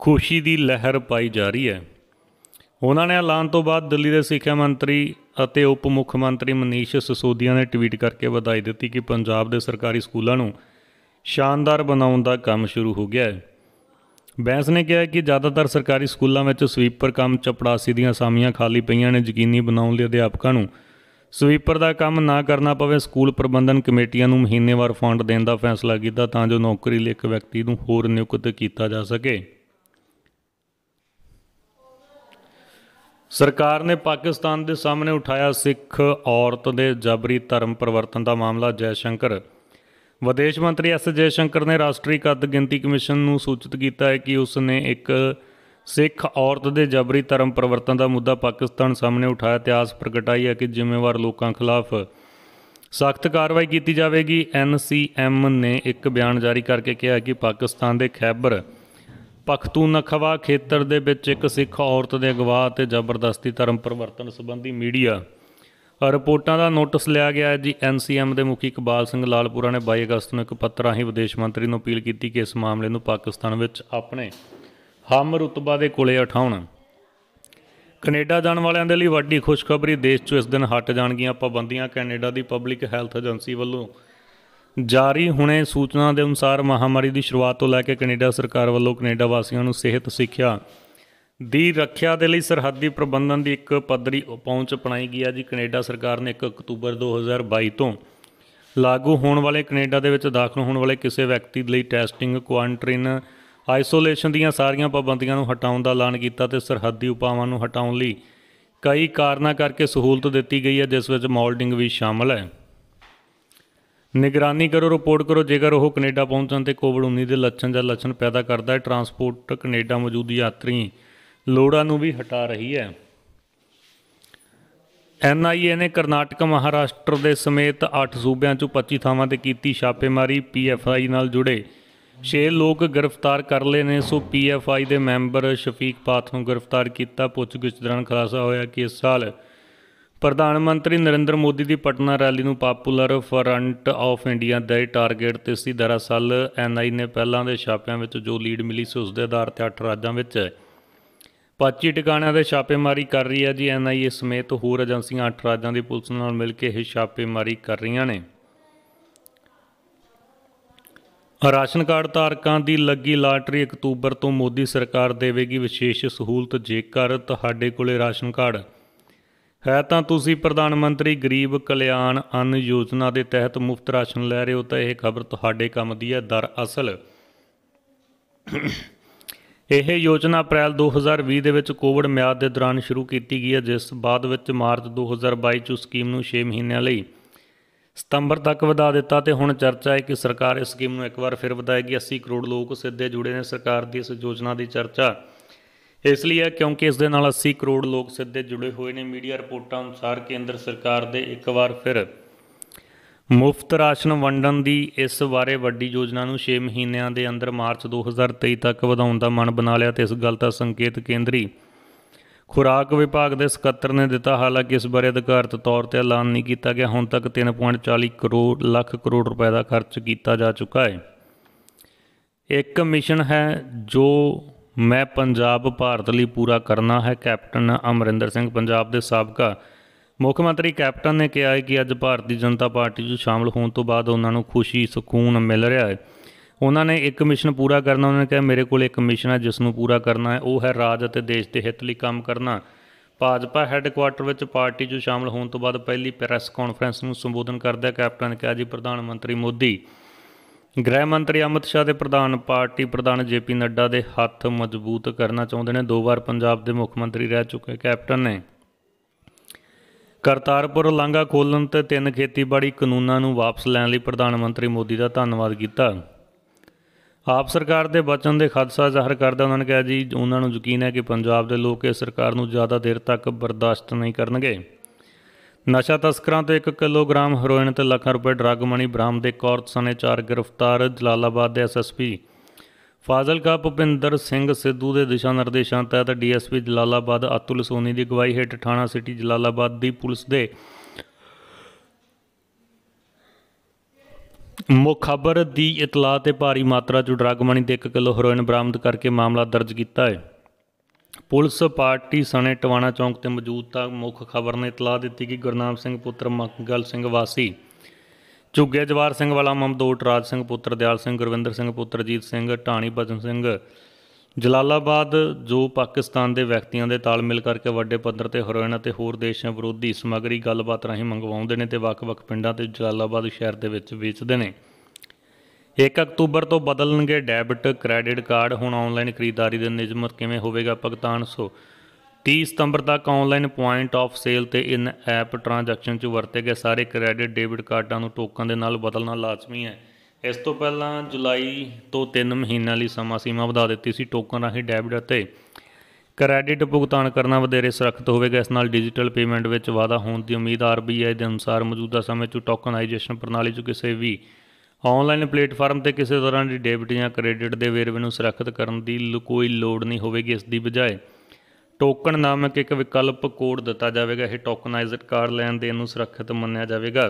A: ਖੁਸ਼ੀ ਦੀ ਲਹਿਰ ਪਾਈ ਜਾ ਰਹੀ ਹੈ ਉਹਨਾਂ ਨੇ ਐਲਾਨ ਤੋਂ ਬਾਅਦ ਦਿੱਲੀ ਦੇ ਸਿੱਖਿਆ ਮੰਤਰੀ ਅਤੇ ਉਪ ਮੁੱਖ ਮੰਤਰੀ ਮਨੀਸ਼ ਸਿਸੋਦੀਆ ਨੇ ਟਵੀਟ ਕਰਕੇ ਵਧਾਈ ਦਿੱਤੀ ਕਿ ਪੰਜਾਬ ਦੇ ਸਰਕਾਰੀ ਸਕੂਲਾਂ ਨੂੰ ਸ਼ਾਨਦਾਰ ਬਣਾਉਣ ਦਾ ਕੰਮ ਸ਼ੁਰੂ ਹੋ ਗਿਆ ਹੈ ਬੈਂਸ ਨੇ ਕਿਹਾ ਕਿ ਜ਼ਿਆਦਾਤਰ ਸਰਕਾਰੀ ਸਕੂਲਾਂ ਵਿੱਚ ਸਵੀਪਰ ਕੰਮ ਚਪੜਾਸੀ ਦੀਆਂ ਸਾਮੀਆਂ ਖਾਲੀ ਪਈਆਂ ਨੇ ਯਕੀਨੀ ਬਣਾਉਣ ਲਈ ਅਧਿਆਪਕਾਂ ਨੂੰ ਸਵੀਪਰ ਦਾ ਕੰਮ ਨਾ ਕਰਨਾ ਪਵੇ ਸਕੂਲ ਪ੍ਰਬੰਧਨ ਕਮੇਟੀਆਂ ਨੂੰ ਮਹੀਨੇਵਾਰ ਫੰਡ ਦੇਣ ਦਾ ਫੈਸਲਾ ਕੀਤਾ ਤਾਂ ਜੋ ਨੌਕਰੀ ਲਈ ਇੱਕ ਵਿਅਕਤੀ ਨੂੰ ਹੋਰ ਨਿਯੁਕਤ ਕੀਤਾ ਜਾ ਸਕੇ ਸਰਕਾਰ ਨੇ ਪਾਕਿਸਤਾਨ ਦੇ ਸਾਹਮਣੇ ਉਠਾਇਆ ਸਿੱਖ ਔਰਤ ਦੇ ਜਬਰੀ ਧਰਮ ਪਰਿਵਰਤਨ ਦਾ ਮਾਮਲਾ ਜੈ ਸ਼ੰਕਰ ਵਿਦੇਸ਼ ਮੰਤਰੀ ਐਸ ਜੇ ਸ਼ੰਕਰ ਨੇ ਰਾਸ਼ਟਰੀ ਕੱਦ ਗਿਣਤੀ ਕਮਿਸ਼ਨ ਨੂੰ ਸੂਚਿਤ ਕੀਤਾ ਹੈ ਕਿ ਉਸ ਨੇ ਇੱਕ ਸਿੱਖ ਔਰਤ ਦੇ ਜਬਰੀ ਧਰਮ ਪਰਿਵਰਤਨ ਦਾ ਮੁੱਦਾ ਪਾਕਿਸਤਾਨ ਸਾਹਮਣੇ ਉਠਾਇਆ ਤੇ ਆਸ ਪ੍ਰਗਟਾਈ ਹੈ ਕਿ ਜ਼ਿੰਮੇਵਾਰ ਲੋਕਾਂ ਖਿਲਾਫ ਸਖਤ ਕਾਰਵਾਈ ਕੀਤੀ ਜਾਵੇਗੀ ਐਨਸੀਐਮ ਨੇ ਇੱਕ ਬਿਆਨ ਜਾਰੀ ਕਰਕੇ ਕਿਹਾ ਕਿ ਪਾਕਿਸਤਾਨ ਦੇ ਖੈਬਰ ਪਖਤੂਨਖਵਾ ਖੇਤਰ ਦੇ ਵਿੱਚ ਇੱਕ ਸਿੱਖ ਔਰਤ ਦੇ ਅਗਵਾ ਤੇ ਜ਼ਬਰਦਸਤੀ ਧਰਮ ਪਰਿਵਰਤਨ ਸੰਬੰਧੀ ਮੀਡੀਆ ਰਿਪੋਰਟਾਂ ਦਾ ਨੋਟਿਸ ਲਿਆ ਗਿਆ ਹੈ ਜੀ ਐਨਸੀਐਮ ਦੇ ਮੁਖੀ ਇਕਬਾਲ ਸਿੰਘ ਲਾਲਪੁਰਾ ਨੇ 22 ਅਗਸਤ ਨੂੰ ਇੱਕ ਪੱਤਰ ਰਾਹੀਂ ਵਿਦੇਸ਼ ਮੰਤਰੀ ਨੂੰ ਅਪੀਲ ਕੀਤੀ ਕਿ ਇਸ ਮਾਮਲੇ ਨੂੰ ਪਾਕਿਸਤਾਨ ਵਿੱਚ ਆਪਣੇ ਹਮ ਰਤਬਾ ਦੇ ਕੋਲੇ ਉਠਾਉਣ ਕੈਨੇਡਾ ਜਾਣ ਵਾਲਿਆਂ ਦੇ ਲਈ ਵੱਡੀ ਖੁਸ਼ਖਬਰੀ ਦੇਸ਼ 'ਚੋਂ ਇਸ ਦਿਨ ਹਟ ਜਾਣਗੀਆਂ ਪਾਬੰਦੀਆਂ ਕੈਨੇਡਾ ਦੀ ਪਬਲਿਕ ਹੈਲਥ ਏਜੰਸੀ ਵੱਲੋਂ ਜਾਰੀ ਹੁਣੇ ਸੂਚਨਾ ਦੇ ਅਨੁਸਾਰ ਮਹਾਮਾਰੀ ਦੀ ਸ਼ੁਰੂਆਤ ਤੋਂ ਲੈ ਕੇ ਕੈਨੇਡਾ ਸਰਕਾਰ ਵੱਲੋਂ ਕੈਨੇਡਾ ਵਾਸੀਆਂ ਨੂੰ ਸਿਹਤ ਸਿੱਖਿਆ ਦੀ ਰੱਖਿਆ ਦੇ ਲਈ ਸਰਹੱਦੀ ਪ੍ਰਬੰਧਨ ਦੀ ਇੱਕ ਪੱਧਰੀ ਪਹੁੰਚ ਅਪਣਾਈ ਗਈ ਹੈ ਜੀ ਕੈਨੇਡਾ ਸਰਕਾਰ ਨੇ 1 ਅਕਤੂਬਰ 2022 ਤੋਂ ਲਾਗੂ ਹੋਣ ਵਾਲੇ ਕੈਨੇਡਾ ਦੇ ਵਿੱਚ ਦਾਖਲ ਹੋਣ ਵਾਲੇ ਕਿਸੇ ਵਿਅਕਤੀ ਲਈ ਟੈਸਟਿੰਗ ਕੁਆਰੰਟਾਈਨ ਆਈਸੋਲੇਸ਼ਨ ਦੀਆਂ ਸਾਰੀਆਂ ਪਾਬੰਦੀਆਂ ਨੂੰ ਹਟਾਉਣ ਦਾ ਐਲਾਨ ਕੀਤਾ ਤੇ ਸਰਹੱਦੀ ਉਪਾਵਾਂ ਨੂੰ ਹਟਾਉਣ ਲਈ ਕਈ ਕਾਰਨਾਂ ਕਰਕੇ ਸਹੂਲਤ ਦਿੱਤੀ ਗਈ ਹੈ ਜਿਸ ਵਿੱਚ ਮੌਲਡਿੰਗ ਵੀ ਸ਼ਾਮਲ ਹੈ ਨਿਗਰਾਨੀ ਕਰੋ ਰਿਪੋਰਟ ਕਰੋ ਜੇਕਰ ਉਹ ਕੈਨੇਡਾ ਪਹੁੰਚਣ ਤੇ ਕੋਵਿਡ-19 ਦੇ ਲੱਛਣ ਜਾਂ ਲੱਛਣ ਪੈਦਾ ਕਰਦਾ ਹੈ ਟਰਾਂਸਪੋਰਟ ਕੈਨੇਡਾ ਮੌਜੂਦ ਯਾਤਰੀ ਲੋੜਾਂ ਨੂੰ ਵੀ ਹਟਾ ਰਹੀ ਹੈ ਐਨਆਈਏ ਨੇ ਕਰਨਾਟਕ ਮਹਾਰਾਸ਼ਟਰ ਦੇ ਸਮੇਤ 8 ਸੂਬਿਆਂ 'ਚੋਂ 25 ਥਾਵਾਂ ਤੇ ਕੀਤੀ ਛਾਪੇਮਾਰੀ ਪੀਐਫਆਈ ਨਾਲ ਜੁੜੇ 6 ਲੋਕ ਗ੍ਰਿਫਤਾਰ ਕਰ ਲਏ ਨੇ ਸੋ ਪੀਐਫਆਈ ਦੇ ਮੈਂਬਰ ਸ਼ਫੀਕ ਪਾਥ ਨੂੰ ਗ੍ਰਿਫਤਾਰ ਕੀਤਾ ਪੁੱਛਗਿੱਛ ਦੌਰਾਨ ਖੁਲਾਸਾ ਹੋਇਆ ਕਿ ਇਸ ਸਾਲ ਪ੍ਰਧਾਨ ਮੰਤਰੀ ਨਰਿੰਦਰ ਮੋਦੀ ਦੀ ਪਟਨਾ ਰੈਲੀ ਨੂੰ ਪਾਪੂਲਰ ਫਰੰਟ ਆਫ ਇੰਡੀਆ ਦਾ ਟਾਰਗੇਟ ਤੇ ਸੀ ਦਰਅਸਲ ਐਨਆਈ ਨੇ ਪਹਿਲਾਂ ਦੇ ਛਾਪਿਆਂ ਵਿੱਚ ਜੋ ਲੀਡ ਮਿਲੀ ਸੀ ਉਸ ਦੇ ਆਧਾਰ ਤੇ 8 ਰਾਜਾਂ ਵਿੱਚ ਪਾਚੀ ਟਿਕਾਣਿਆਂ ਤੇ ਛਾਪੇਮਾਰੀ ਕਰ ਰਹੀ ਹੈ ਜੀ ਐਨਆਈਏ ਸਮੇਤ ਹੋਰ ਏਜੰਸੀਆਂ 8 ਰਾਜਾਂ ਦੀ ਪੁਲਿਸ ਨਾਲ ਮਿਲ ਕੇ ਇਹ ਛਾਪੇਮਾਰੀ ਕਰ ਰਹੀਆਂ ਨੇ ਰਾਸ਼ਨ ਕਾਰਡ ਧਾਰਕਾਂ ਦੀ ਲੱਗੀ ਲਾਟਰੀ ਅਕਤੂਬਰ ਤੋਂ ਮੋਦੀ ਸਰਕਾਰ ਦੇਵੇਗੀ ਵਿਸ਼ੇਸ਼ ਸਹੂਲਤ ਜੇਕਰ ਤੁਹਾਡੇ ਕੋਲੇ ਰਾਸ਼ਨ ਕਾਰਡ ਹੈ ਤਾਂ ਤੁਸੀਂ ਪ੍ਰਧਾਨ ਮੰਤਰੀ ਗਰੀਬ ਕਲਿਆਣ ਅੰਨ ਯੋਜਨਾ ਦੇ ਤਹਿਤ ਮੁਫਤ ਰਾਸ਼ਨ ਲੈ ਰਹੇ ਹੋ ਤਾਂ ਇਹ ਖਬਰ ਤੁਹਾਡੇ ਕੰਮ ਦੀ ਹੈ ਦਰ ਅਸਲ ਇਹ ਯੋਜਨਾ ਅਪ੍ਰੈਲ 2020 ਦੇ ਵਿੱਚ ਕੋਵਿਡ ਮਿਆਦ ਦੇ ਦੌਰਾਨ ਸ਼ੁਰੂ ਕੀਤੀ ਗਈ ਹੈ ਜਿਸ ਬਾਅਦ ਵਿੱਚ ਮਾਰਚ 2022 ਚ ਸਕੀਮ ਨੂੰ 6 ਮਹੀਨਿਆਂ ਲਈ ਸਤੰਬਰ ਤੱਕ ਵਧਾ ਦਿੱਤਾ ਤੇ ਹੁਣ ਚਰਚਾ ਹੈ ਕਿ ਸਰਕਾਰ ਇਸ ਸਕੀਮ ਨੂੰ ਇੱਕ ਵਾਰ ਫਿਰ ਵਧਾਏਗੀ 80 ਕਰੋੜ ਲੋਕ ਸਿੱਧੇ ਜੁੜੇ ਨੇ ਸਰਕਾਰ ਦੀ ਇਸ ਯੋਜਨਾ ਦੀ ਚਰਚਾ ਇਸ ਲਈ ਹੈ ਕਿਉਂਕਿ ਇਸ ਦੇ ਨਾਲ 80 ਕਰੋੜ ਲੋਕ ਸਿੱਧੇ ਜੁੜੇ ਹੋਏ ਨੇ ਮੀਡੀਆ ਰਿਪੋਰਟਾਂ ਅਨੁਸਾਰ ਕੇਂਦਰ ਸਰਕਾਰ ਦੇ ਇੱਕ ਵਾਰ ਫਿਰ ਮੁਫਤ ਰਾਸ਼ਨ ਵੰਡਣ ਦੀ ਇਸ ਬਾਰੇ ਵੱਡੀ ਯੋਜਨਾ ਨੂੰ 6 ਮਹੀਨਿਆਂ ਦੇ ਅੰਦਰ ਮਾਰਚ 2023 ਤੱਕ ਵਧਾਉਣ ਦਾ ਮਨ ਬਣਾ ਲਿਆ ਤੇ ਇਸ ਗੱਲ ਦਾ ਸੰਕੇਤ ਕੇਂਦਰੀ ਖੁਰਾਕ ਵਿਭਾਗ ਦੇ ਸਕੱਤਰ ਨੇ ਦਿੱਤਾ ਹਾਲਾਂਕਿ ਇਸ ਬਾਰੇ ਅਧਿਕਾਰਤ ਤੌਰ ਤੇ ਐਲਾਨ ਨਹੀਂ ਕੀਤਾ ਗਿਆ ਹੁਣ ਤੱਕ 3.40 ਕਰੋੜ ਲੱਖ ਕਰੋੜ ਰੁਪਏ ਦਾ ਖਰਚ ਕੀਤਾ ਜਾ ਚੁੱਕਾ ਹੈ ਇੱਕ ਮਿਸ਼ਨ ਹੈ ਜੋ ਮੈਂ ਪੰਜਾਬ ਭਾਰਤ ਲਈ ਪੂਰਾ ਕਰਨਾ ਹੈ ਕੈਪਟਨ ਅਮਰਿੰਦਰ ਸਿੰਘ ਪੰਜਾਬ ਦੇ ਸਾਬਕਾ ਮੁੱਖ ਮੰਤਰੀ ਕੈਪਟਨ ਨੇ ਕਿਹਾ ਹੈ ਕਿ ਅੱਜ ਭਾਰਤੀ ਜਨਤਾ ਪਾਰਟੀ 'ਚ ਸ਼ਾਮਲ ਹੋਣ ਤੋਂ ਬਾਅਦ ਉਹਨਾਂ ਨੂੰ ਖੁਸ਼ੀ ਸਕੂਨ ਮਿਲ ਰਿਹਾ ਹੈ ਉਹਨਾਂ ਨੇ ਇੱਕ ਮਿਸ਼ਨ ਪੂਰਾ ਕਰਨਾ ਉਹਨਾਂ ਨੇ ਕਿਹਾ ਮੇਰੇ ਕੋਲ ਇੱਕ ਮਿਸ਼ਨ ਹੈ ਜਿਸ ਨੂੰ ਪੂਰਾ ਕਰਨਾ ਹੈ ਉਹ ਹੈ ਰਾਜ ਅਤੇ ਦੇਸ਼ ਦੇ ਹਿੱਤ ਲਈ ਕੰਮ ਕਰਨਾ ਭਾਜਪਾ ਹੈੱਡਕੁਆਰਟਰ ਵਿੱਚ ਪਾਰਟੀ 'ਚ ਸ਼ਾਮਲ ਹੋਣ ਤੋਂ ਬਾਅਦ ਪਹਿਲੀ ਪ੍ਰੈਸ ਕਾਨਫਰੰਸ ਨੂੰ ਸੰਬੋਧਨ ਕਰਦਿਆਂ ਕੈਪਟਨ ਨੇ ਕਿਹਾ ਜੀ ਪ੍ਰਧਾਨ ਮੰਤਰੀ ਮੋਦੀ ਗ੍ਰਹਿ ਮੰਤਰੀ ਅਮਿਤ ਸ਼ਾਹ ਦੇ ਪ੍ਰਧਾਨ ਪਾਰਟੀ ਪ੍ਰਧਾਨ ਜੇਪੀ ਨੱਡਾ ਦੇ ਹੱਥ ਮਜ਼ਬੂਤ ਕਰਨਾ ਚਾਹੁੰਦੇ ਨੇ ਦੋ ਵਾਰ ਪੰਜਾਬ ਦੇ ਮੁੱਖ ਮੰਤਰੀ ਰਹਿ ਚੁੱਕੇ ਕੈਪਟਨ ਨੇ ਕਰਤਾਰਪੁਰ ਲਾਂਗਾ ਖੋਲਣ ਤੇ ਤਿੰਨ ਖੇਤੀਬਾੜੀ ਕਾਨੂੰਨਾਂ ਨੂੰ ਵਾਪਸ ਲੈਣ ਲਈ ਪ੍ਰਧਾਨ ਮੰਤਰੀ ਮੋਦੀ ਦਾ ਧੰਨਵਾਦ ਕੀਤਾ ਆਪ ਸਰਕਾਰ ਦੇ ਬਚਨ ਦੇ ਖਦਸ਼ਾ ਜ਼ਾਹਰ ਕਰਦਾ ਉਹਨਾਂ ਨੇ ਕਿਹਾ ਜੀ ਉਹਨਾਂ ਨੂੰ ਯਕੀਨ ਹੈ ਕਿ ਪੰਜਾਬ ਦੇ ਲੋਕ ਇਸ ਸਰਕਾਰ ਨੂੰ ਜ਼ਿਆਦਾ ਦੇਰ ਤੱਕ ਬਰਦਾਸ਼ਤ ਨਹੀਂ ਕਰਨਗੇ ਨਸ਼ਾ ਤਸਕਰਾਂ ਤੋਂ 1 ਕਿਲੋਗ੍ਰਾਮ ਹੈਰੋਇਨ ਤੇ ਲੱਖਾਂ ਰੁਪਏ ਡਰੱਗ ਮਣੀ ਬਰਾਮਦ ਦੇ ਕੌਰਤ ਸਨੇ ਚਾਰ ਗ੍ਰਿਫਤਾਰ ਜਲਾਲਾਬਾਦ ਦੇ ਐਸਐਸਪੀ ਫਾਜ਼ਲਕਾ ਭੁਪਿੰਦਰ ਸਿੰਘ ਸਿੱਧੂ ਦੇ ਦਿਸ਼ਾ ਨਿਰਦੇਸ਼ਾਂ ਤਹਿਤ ਡੀਐਸਪੀ ਜਲਾਲਾਬਾਦ ਅਤੁਲ ਸੋਨੀ ਦੀ ਗਵਾਹੀ ਹੇਠ ਥਾਣਾ ਸਿਟੀ ਜਲਾਲਾਬਾਦ ਦੀ ਪੁਲਿਸ ਦੇ ਮੁੱਖ ਖਬਰ ਦੀ ਇਤਲਾਹ ਤੇ ਭਾਰੀ ਮਾਤਰਾ 'ਚ ਡਰੱਗ ਮਣੀ ਤੇ 1 ਕਿਲੋ ਹੈਰੋਇਨ ਬਰਾਮਦ ਕਰਕੇ ਮਾਮਲਾ ਦਰਜ ਕੀਤਾ ਹੈ ਪੁਲਿਸ ਪਾਰਟੀ ਸਣੇ ਟਵਾਣਾ ਚੌਂਕ ਤੇ ਮੌਜੂਦ ਤਾਂ ਮੁੱਖ ਖਬਰ ਨੇ ਇਤਲਾਹ ਦਿੱਤੀ ਕਿ ਗੁਰਨਾਮ ਸਿੰਘ ਪੁੱਤਰ ਮੰਗਲ ਸਿੰਘ ਵਾਸੀ ਝੁੱਗੇ ਜਵਾਰ ਸਿੰਘ ਵਾਲਾ ਮਮਦੋਟ ਰਾਜ ਸਿੰਘ ਪੁੱਤਰ ਦਿਆਲ ਸਿੰਘ ਗੁਰਵਿੰਦਰ ਸਿੰਘ ਪੁੱਤਰ ਜੀਤ ਸਿੰਘ ਢਾਣੀ ਬਜਨ ਸਿੰਘ ਜਲਾਲਾਬਾਦ ਜੋ ਪਾਕਿਸਤਾਨ ਦੇ ਵਿਅਕਤੀਆਂ ਦੇ ਤਾਲਮਿਲ ਕਰਕੇ ਵੱਡੇ ਪੱਧਰ ਤੇ ਹਰੋਇਨ ਅਤੇ ਹੋਰ ਦੇਸ਼ਾਂ ਵਿਰੋਧੀ ਸਮਗਰੀ ਗੱਲਬਾਤ ਰਾਹੀਂ ਮੰਗਵਾਉਂਦੇ ਨੇ ਤੇ ਵੱਖ-ਵੱਖ ਪਿੰਡਾਂ ਤੇ ਜਲਾਲਾਬਾਦ ਸ਼ਹਿਰ ਦੇ ਵਿੱਚ ਵੇਚਦੇ ਨੇ 1 ਅਕਤੂਬਰ ਤੋਂ ਬਦਲਣਗੇ ਡੈਬਿਟ ਕ੍ਰੈਡਿਟ ਕਾਰਡ ਹੁਣ ਆਨਲਾਈਨ ਖਰੀਦਦਾਰੀ ਦੇ ਨਿਯਮਤ ਕਿਵੇਂ ਹੋਵੇਗਾ ਭੁਗਤਾਨ ਸੋ 30 ਸਤੰਬਰ ਤੱਕ ਆਨਲਾਈਨ ਪੁਆਇੰਟ ਆਫ ਸੇਲ ਤੇ ਇਨ ਐਪ ਟ੍ਰਾਂਜੈਕਸ਼ਨ 'ਚ ਵਰਤੇ ਗਏ ਸਾਰੇ ਕ੍ਰੈਡਿਟ ਡੈਬਿਟ ਕਾਰਡਾਂ ਨੂੰ ਟੋਕਨ ਦੇ ਨਾਲ ਬਦਲਣਾ ਲਾਜ਼ਮੀ ਹੈ ਇਸ ਤੋਂ ਪਹਿਲਾਂ ਜੁਲਾਈ ਤੋਂ 3 ਮਹੀਨਿਆਂ ਲਈ ਸਮਾਂ ਸੀਮਾ ਵਧਾ ਦਿੱਤੀ ਸੀ ਟੋਕਨ ਰਾਹੀਂ ਡੈਬਿਟ ਅਤੇ ਕ੍ਰੈਡਿਟ ਭੁਗਤਾਨ ਕਰਨਾ ਵਧੇਰੇ ਸੁਰੱਖਿਤ ਹੋਵੇਗਾ ਇਸ ਨਾਲ ਡਿਜੀਟਲ ਪੇਮੈਂਟ ਵਿੱਚ ਵਾਧਾ ਹੋਣ ਦੀ ਉਮੀਦ ਆਰਬੀਆਈ ਦੇ ਅਨੁਸਾਰ ਮੌਜੂਦਾ ਸਮੇਂ 'ਚ ਟੋਕਨਾਈਜੇਸ਼ਨ ਪ੍ਰਣਾਲੀ 'ਚ ਕਿਸੇ ਵੀ ਆਨਲਾਈਨ ਪਲੇਟਫਾਰਮ ਤੇ ਕਿਸੇ ਤਰ੍ਹਾਂ ਦੀ ਡੈਬਿਟ ਜਾਂ ਕ੍ਰੈਡਿਟ ਦੇ ਵੇਰਵੇ ਨੂੰ ਸੁਰੱਖਿਅਤ ਕਰਨ ਦੀ ਕੋਈ ਲੋੜ ਨਹੀਂ ਹੋਵੇਗੀ ਇਸ ਦੀ ਬਜਾਏ ਟੋਕਨ ਨਾਮਕ ਇੱਕ ਵਿਕਲਪ ਕੋਡ ਦਿੱਤਾ ਜਾਵੇਗਾ ਇਹ ਟੋਕਨਾਈਜ਼ਡ ਕਾਰਡ ਲੈਣ ਦੇ ਨੂੰ ਸੁਰੱਖਿਅਤ ਮੰਨਿਆ ਜਾਵੇਗਾ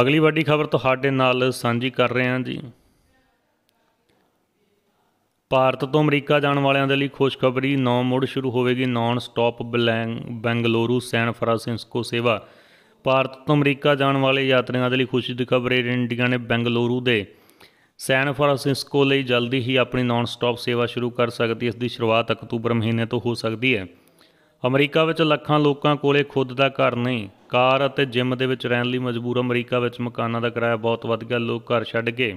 A: ਅਗਲੀ ਵੱਡੀ ਖਬਰ ਤੁਹਾਡੇ ਨਾਲ ਸਾਂਝੀ ਕਰ ਰਹੇ ਹਾਂ ਜੀ ਭਾਰਤ ਤੋਂ ਅਮਰੀਕਾ ਜਾਣ ਵਾਲਿਆਂ ਦੇ ਲਈ ਖੁਸ਼ਖਬਰੀ ਨੌ ਮੋੜ ਸ਼ੁਰੂ ਹੋਵੇਗੀ ਨੌਨ ਸਟਾਪ ਬਲੈਂਗ ਬੈਂਗਲੁਰੂ ਸੈਨ ਫਰਾਂਸਿਸਕੋ ਸੇਵਾ ਭਾਰਤ ਤੋਂ ਅਮਰੀਕਾ ਜਾਣ ਵਾਲੇ ਯਾਤਰੀਆਂ ਦੇ ਲਈ ਖੁਸ਼ੀ ਦੀ ਖਬਰ ਹੈ ਇੰਡੀਆ ਨੇ ਬੈਂਗਲੁਰੂ ਦੇ ਸੈਨ ਫਰਾਂਸਿਸਕੋ ਲਈ ਜਲਦੀ ਹੀ ਆਪਣੀ ਨਾਨ ਸਟਾਪ ਸੇਵਾ ਸ਼ੁਰੂ ਕਰ ਸਕਦੀ ਇਸ ਦੀ ਸ਼ੁਰੂਆਤ ਅਕਤੂਬਰ ਮਹੀਨੇ ਤੋਂ ਹੋ ਸਕਦੀ ਹੈ ਅਮਰੀਕਾ ਵਿੱਚ ਲੱਖਾਂ ਲੋਕਾਂ ਕੋਲੇ ਖੁਦ ਦਾ ਘਰ ਨਹੀਂ ਕਾਰ ਅਤੇ ਜਿਮ ਦੇ ਵਿੱਚ ਰਹਿਣ ਲਈ ਮਜਬੂਰ ਅਮਰੀਕਾ ਵਿੱਚ ਮਕਾਨਾਂ ਦਾ ਕਿਰਾਇਆ ਬਹੁਤ ਵੱਧ ਗਿਆ ਲੋਕ ਘਰ ਛੱਡ ਕੇ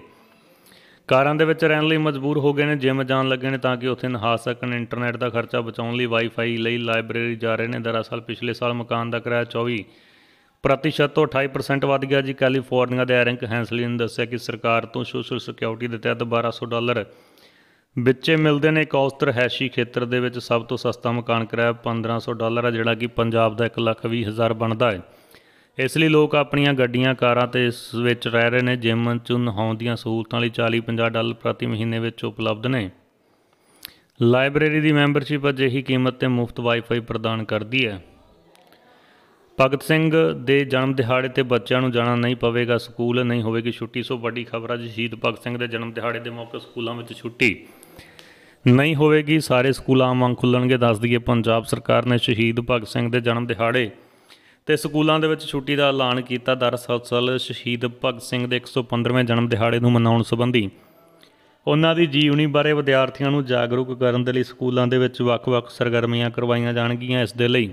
A: ਕਾਰਾਂ ਦੇ ਵਿੱਚ ਰਹਿਣ ਲਈ ਮਜਬੂਰ ਹੋ ਗਏ ਨੇ ਜਿਮ ਜਾਣ ਲੱਗੇ ਨੇ ਤਾਂ ਕਿ ਉੱਥੇ ਨਹਾ ਸਕਣ ਇੰਟਰਨੈਟ ਦਾ ਖਰਚਾ ਬਚਾਉਣ ਲਈ ਵਾਈਫਾਈ ਲਈ ਲਾਇਬ੍ਰੇਰੀ ਜਾ ਰਹੇ ਨੇ ਦਰਅਸਲ ਪਿਛਲੇ ਸਾਲ ਮਕਾਨ ਦਾ ਕਿਰਾਇਆ 24 ਪ੍ਰਤੀਸ਼ਤ ਤੋਂ 28% ਵਧ ਗਿਆ ਜੀ ਕੈਲੀਫੋਰਨੀਆ ਦੇ ਐਰਿੰਕ ਹੈਂਸਲੀ ਨੇ ਦੱਸਿਆ ਕਿ ਸਰਕਾਰ ਤੋਂ ਸੋਸ਼ਲ ਸਿਕਿਉਰਿਟੀ ਦੇ ਤਹਿਤ 1200 ਡਾਲਰ ਵਿੱਚੇ ਮਿਲਦੇ ਨੇ ਇੱਕ ਹੈਸ਼ੀ ਖੇਤਰ ਦੇ ਵਿੱਚ ਸਭ ਤੋਂ ਸਸਤਾ ਮਕਾਨ ਕਿਰਾਇਆ 1500 ਡਾਲਰ ਆ ਜਿਹੜਾ ਕਿ ਪੰਜਾਬ ਦਾ 120000 ਬਣਦਾ ਹੈ ਇਸ ਲਈ ਲੋਕ ਆਪਣੀਆਂ ਗੱਡੀਆਂ ਕਾਰਾਂ ਤੇ ਇਸ ਵਿੱਚ ਰਹਿ ਰਹੇ ਨੇ ਜਿਮ ਚ ਨਹਾਉਣ ਦੀਆਂ ਸਹੂਲਤਾਂ ਲਈ 40-50 ਡਾਲਰ ਪ੍ਰਤੀ ਮਹੀਨੇ ਵਿੱਚ ਉਪਲਬਧ ਨੇ ਲਾਇਬ੍ਰੇਰੀ ਦੀ ਮੈਂਬਰਸ਼ਿਪ ਅਜਿਹੀ ਕੀਮਤ ਤੇ ਮੁਫਤ ਵਾਈਫਾਈ ਪ੍ਰਦਾਨ ਕਰਦੀ ਹੈ ਭਗਤ ਸਿੰਘ ਦੇ ਜਨਮ ਦਿਹਾੜੇ ਤੇ ਬੱਚਿਆਂ ਨੂੰ ਜਾਣਾ ਨਹੀਂ ਪਵੇਗਾ ਸਕੂਲ ਨਹੀਂ ਹੋਵੇਗੀ ਛੁੱਟੀ ਸੋ ਵੱਡੀ ਖਬਰ ਅੱਜ ਸ਼ਹੀਦ ਭਗਤ ਸਿੰਘ ਦੇ ਜਨਮ ਦਿਹਾੜੇ ਦੇ ਮੌਕੇ ਸਕੂਲਾਂ ਵਿੱਚ ਛੁੱਟੀ ਨਹੀਂ ਹੋਵੇਗੀ ਸਾਰੇ ਸਕੂਲਾਂ ਵਾਂਗ ਖੁੱਲਣਗੇ ਦੱਸ ਦਈਏ ਪੰਜਾਬ ਸਰਕਾਰ ਨੇ ਸ਼ਹੀਦ ਭਗਤ ਸਿੰਘ ਦੇ ਜਨਮ ਦਿਹਾੜੇ ਤੇ ਸਕੂਲਾਂ ਦੇ ਵਿੱਚ ਛੁੱਟੀ ਦਾ ਐਲਾਨ ਕੀਤਾ ਦਰਅਸਲ ਸ਼ਹੀਦ ਭਗਤ ਸਿੰਘ ਦੇ 115ਵੇਂ ਜਨਮ ਦਿਹਾੜੇ ਨੂੰ ਮਨਾਉਣ ਸੰਬੰਧੀ ਉਹਨਾਂ ਦੀ ਜੀਵਨੀ ਬਾਰੇ ਵਿਦਿਆਰਥੀਆਂ ਨੂੰ ਜਾਗਰੂਕ ਕਰਨ ਦੇ ਲਈ ਸਕੂਲਾਂ ਦੇ ਵਿੱਚ ਵੱਖ-ਵੱਖ ਸਰਗਰਮੀਆਂ ਕਰਵਾਈਆਂ ਜਾਣਗੀਆਂ ਇਸ ਦੇ ਲਈ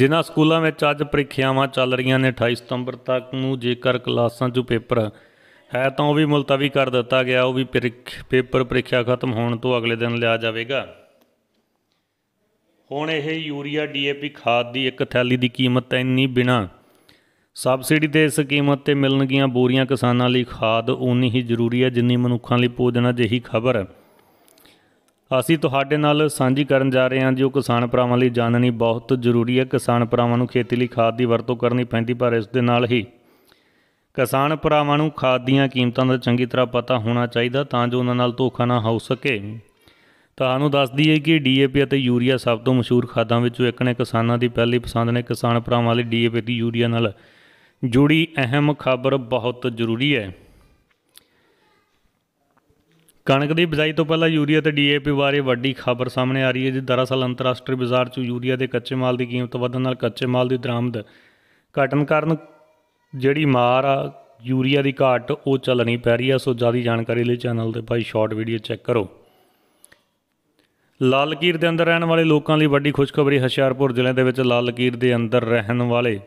A: ਜਿਨ੍ਹਾਂ ਸਕੂਲਾਂ ਵਿੱਚ ਅੱਜ ਪ੍ਰੀਖਿਆਵਾਂ ਚੱਲ ਰਹੀਆਂ ਨੇ 28 ਸਤੰਬਰ ਤੱਕ ਨੂੰ ਜੇਕਰ ਕਲਾਸਾਂ 'ਚੋਂ ਪੇਪਰ ਹੈ ਤਾਂ ਉਹ ਵੀ ਮੁਲਤਵੀ ਕਰ ਦਿੱਤਾ ਗਿਆ ਉਹ ਵੀ ਪੇਪਰ ਪ੍ਰੀਖਿਆ ਖਤਮ ਹੋਣ ਤੋਂ ਅਗਲੇ ਦਿਨ ਲਿਆ ਜਾਵੇਗਾ ਹੁਣ ਇਹ ਯੂਰੀਆ ਡੀਏਪੀ ਖਾਦ ਦੀ ਇੱਕ ਥੈਲੀ ਦੀ ਕੀਮਤ ਇੰਨੀ ਬਿਨਾ ਸਬਸਿਡੀ ਤੇ ਇਸ ਕੀਮਤ ਤੇ ਮਿਲਣਗੀਆਂ ਬੋਰੀਆਂ ਕਿਸਾਨਾਂ ਲਈ ਖਾਦ ਉਨੀ ਹੀ ਜ਼ਰੂਰੀ ਹੈ ਜਿੰਨੀ ਮਨੁੱਖਾਂ ਲਈ ਭੋਜਨ ਅਜਿਹੀ ਖਬਰ ਹੈ ਅਸੀਂ ਤੁਹਾਡੇ ਨਾਲ ਸਾਂਝੀ ਕਰਨ ਜਾ ਰਹੇ ਹਾਂ ਉਹ ਕਿਸਾਨ ਭਰਾਵਾਂ ਲਈ ਜਾਣਨੀ ਬਹੁਤ ਜ਼ਰੂਰੀ ਹੈ ਕਿਸਾਨ ਭਰਾਵਾਂ ਨੂੰ ਖੇਤੀ ਲਈ ਖਾਦ ਦੀ ਵਰਤੋਂ ਕਰਨੀ ਪੈਂਦੀ ਪਰ ਇਸ ਦੇ ਨਾਲ ਹੀ ਕਿਸਾਨ ਭਰਾਵਾਂ ਨੂੰ ਖਾਦ ਦੀਆਂ ਕੀਮਤਾਂ ਦਾ ਚੰਗੀ ਤਰ੍ਹਾਂ ਪਤਾ ਹੋਣਾ ਚਾਹੀਦਾ ਤਾਂ ਜੋ ਉਹਨਾਂ ਨਾਲ ਧੋਖਾ ਨਾ ਹੋ ਸਕੇ ਤੁਹਾਨੂੰ ਦੱਸ ਦਈਏ ਕਿ DAP ਅਤੇ ਯੂਰੀਆ ਸਭ ਤੋਂ ਮਸ਼ਹੂਰ ਖਾਦਾਂ ਵਿੱਚੋਂ ਇੱਕ ਨੇ ਕਿਸਾਨਾਂ ਦੀ ਪਹਿਲੀ ਪਸੰਦ ਨੇ ਕਿਸਾਨ ਭਰਾਵਾਂ ਲਈ DAP ਤੇ ਯੂਰੀਆ ਨਾਲ ਜੁੜੀ ਅਹਿਮ ਖਬਰ ਬਹੁਤ ਜ਼ਰੂਰੀ ਹੈ ਕਣਕ ਦੀ ਬਿਜਾਈ ਤੋਂ ਪਹਿਲਾਂ ਯੂਰੀਆ ਤੇ ਡੀਏਪੀ ਬਾਰੇ ਵੱਡੀ ਖਬਰ ਸਾਹਮਣੇ ਆ ਰਹੀ ਹੈ ਜੀ ਦਰਅਸਲ ਅੰਤਰਰਾਸ਼ਟਰੀ ਬਾਜ਼ਾਰ 'ਚ ਯੂਰੀਆ ਦੇ ਕੱਚੇ ਮਾਲ ਦੀ ਕੀਮਤ ਵਧਣ ਨਾਲ ਕੱਚੇ ਮਾਲ ਦੀ ਦਰਾਮਦ ਘਟਣ ਕਾਰਨ ਜਿਹੜੀ ਮਾਰ ਆ ਯੂਰੀਆ ਦੀ ਘਾਟ ਉਹ ਚੱਲਣੀ ਪੈ ਰਹੀ ਆ ਸੋ ਜਿਆਦਾ ਜਾਣਕਾਰੀ ਲਈ ਚੈਨਲ ਤੇ ਭਾਈ ਸ਼ਾਰਟ ਵੀਡੀਓ ਚੈੱਕ ਕਰੋ ਲਾਲ ਲਕੀਰ ਦੇ ਅੰਦਰ ਰਹਿਣ ਵਾਲੇ ਲੋਕਾਂ ਲਈ ਵੱਡੀ ਖੁਸ਼ਖਬਰੀ ਹਸ਼ਿਆਰਪੁਰ ਜ਼ਿਲ੍ਹੇ ਦੇ ਵਿੱਚ ਲਾਲ ਲਕੀਰ ਦੇ ਅੰਦਰ ਰਹਿਣ ਵਾਲੇ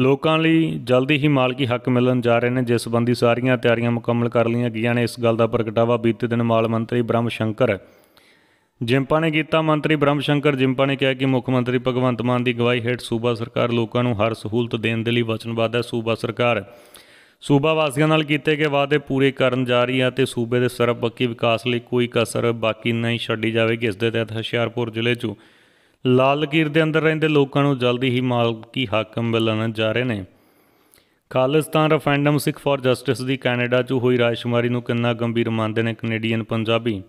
A: ਲੋਕਾਂ ਲਈ ਜਲਦੀ ਹੀ ਮਾਲਕੀ ਹੱਕ ਮਿਲਣ ਜਾ ਰਹੇ ਨੇ ਜਿਸ ਸੰਬੰਧੀ ਸਾਰੀਆਂ ਤਿਆਰੀਆਂ ਮੁਕੰਮਲ ਕਰ ਲਈਆਂ ਗਈਆਂ ਨੇ ਇਸ ਗੱਲ ਦਾ ਪ੍ਰਗਟਾਵਾ ਬੀਤੇ ਦਿਨ ਮਾਲ ਮੰਤਰੀ ਬ੍ਰਹਮ ਸ਼ੰਕਰ ਜਿੰਪਾ ਨੇ ਕੀਤਾ ਮੰਤਰੀ ਬ੍ਰਹਮ ਸ਼ੰਕਰ ਜਿੰਪਾ ਨੇ ਕਿਹਾ ਕਿ ਮੁੱਖ ਮੰਤਰੀ ਭਗਵੰਤ ਮਾਨ ਦੀ ਗਵਾਹੀ ਹੇਠ ਸੂਬਾ ਸਰਕਾਰ ਲੋਕਾਂ ਨੂੰ ਹਰ ਸਹੂਲਤ ਦੇਣ ਦੇ ਲਈ ਵਚਨਬੱਧ ਹੈ ਸੂਬਾ ਸਰਕਾਰ ਸੂਬਾ ਵਾਸੀਆਂ ਨਾਲ ਕੀਤੇ ਗਏ ਵਾਅਦੇ ਪੂਰੇ ਕਰਨ ਜਾ ਰਹੀ ਹੈ ਤੇ ਸੂਬੇ ਦੇ ਸਰਬਪੱਖੀ ਵਿਕਾਸ ਲਈ ਕੋਈ ਕਸਰ ਬਾਕੀ ਨਹੀਂ ਛੱਡੀ ਜਾਵੇਗੀ ਇਸ ਦੇ ਤਹਿਤ ਹੁਸ਼ਿਆਰਪੁਰ ਜ਼ਿਲ੍ਹੇ 'ਚ ਲਾਲਗੀਰ ਦੇ ਅੰਦਰ ਰਹਿੰਦੇ ਲੋਕਾਂ ਨੂੰ ਜਲਦੀ ਹੀ ਮਾਲਕੀ ਹੱਕ ਮਿਲਣ ਜਾ ਰਹੇ ਨੇ Khalistan referendum Sikh for Justice ਦੀ ਕੈਨੇਡਾ 'ਚ ਹੋਈ ਰਾਜਸ਼ਮਾਰੀ ਨੂੰ ਕਿੰਨਾ ਗੰਭੀਰ ਮੰਨਦੇ ਨੇ ਕੈਨੇਡੀਅਨ ਪੰਜਾਬੀ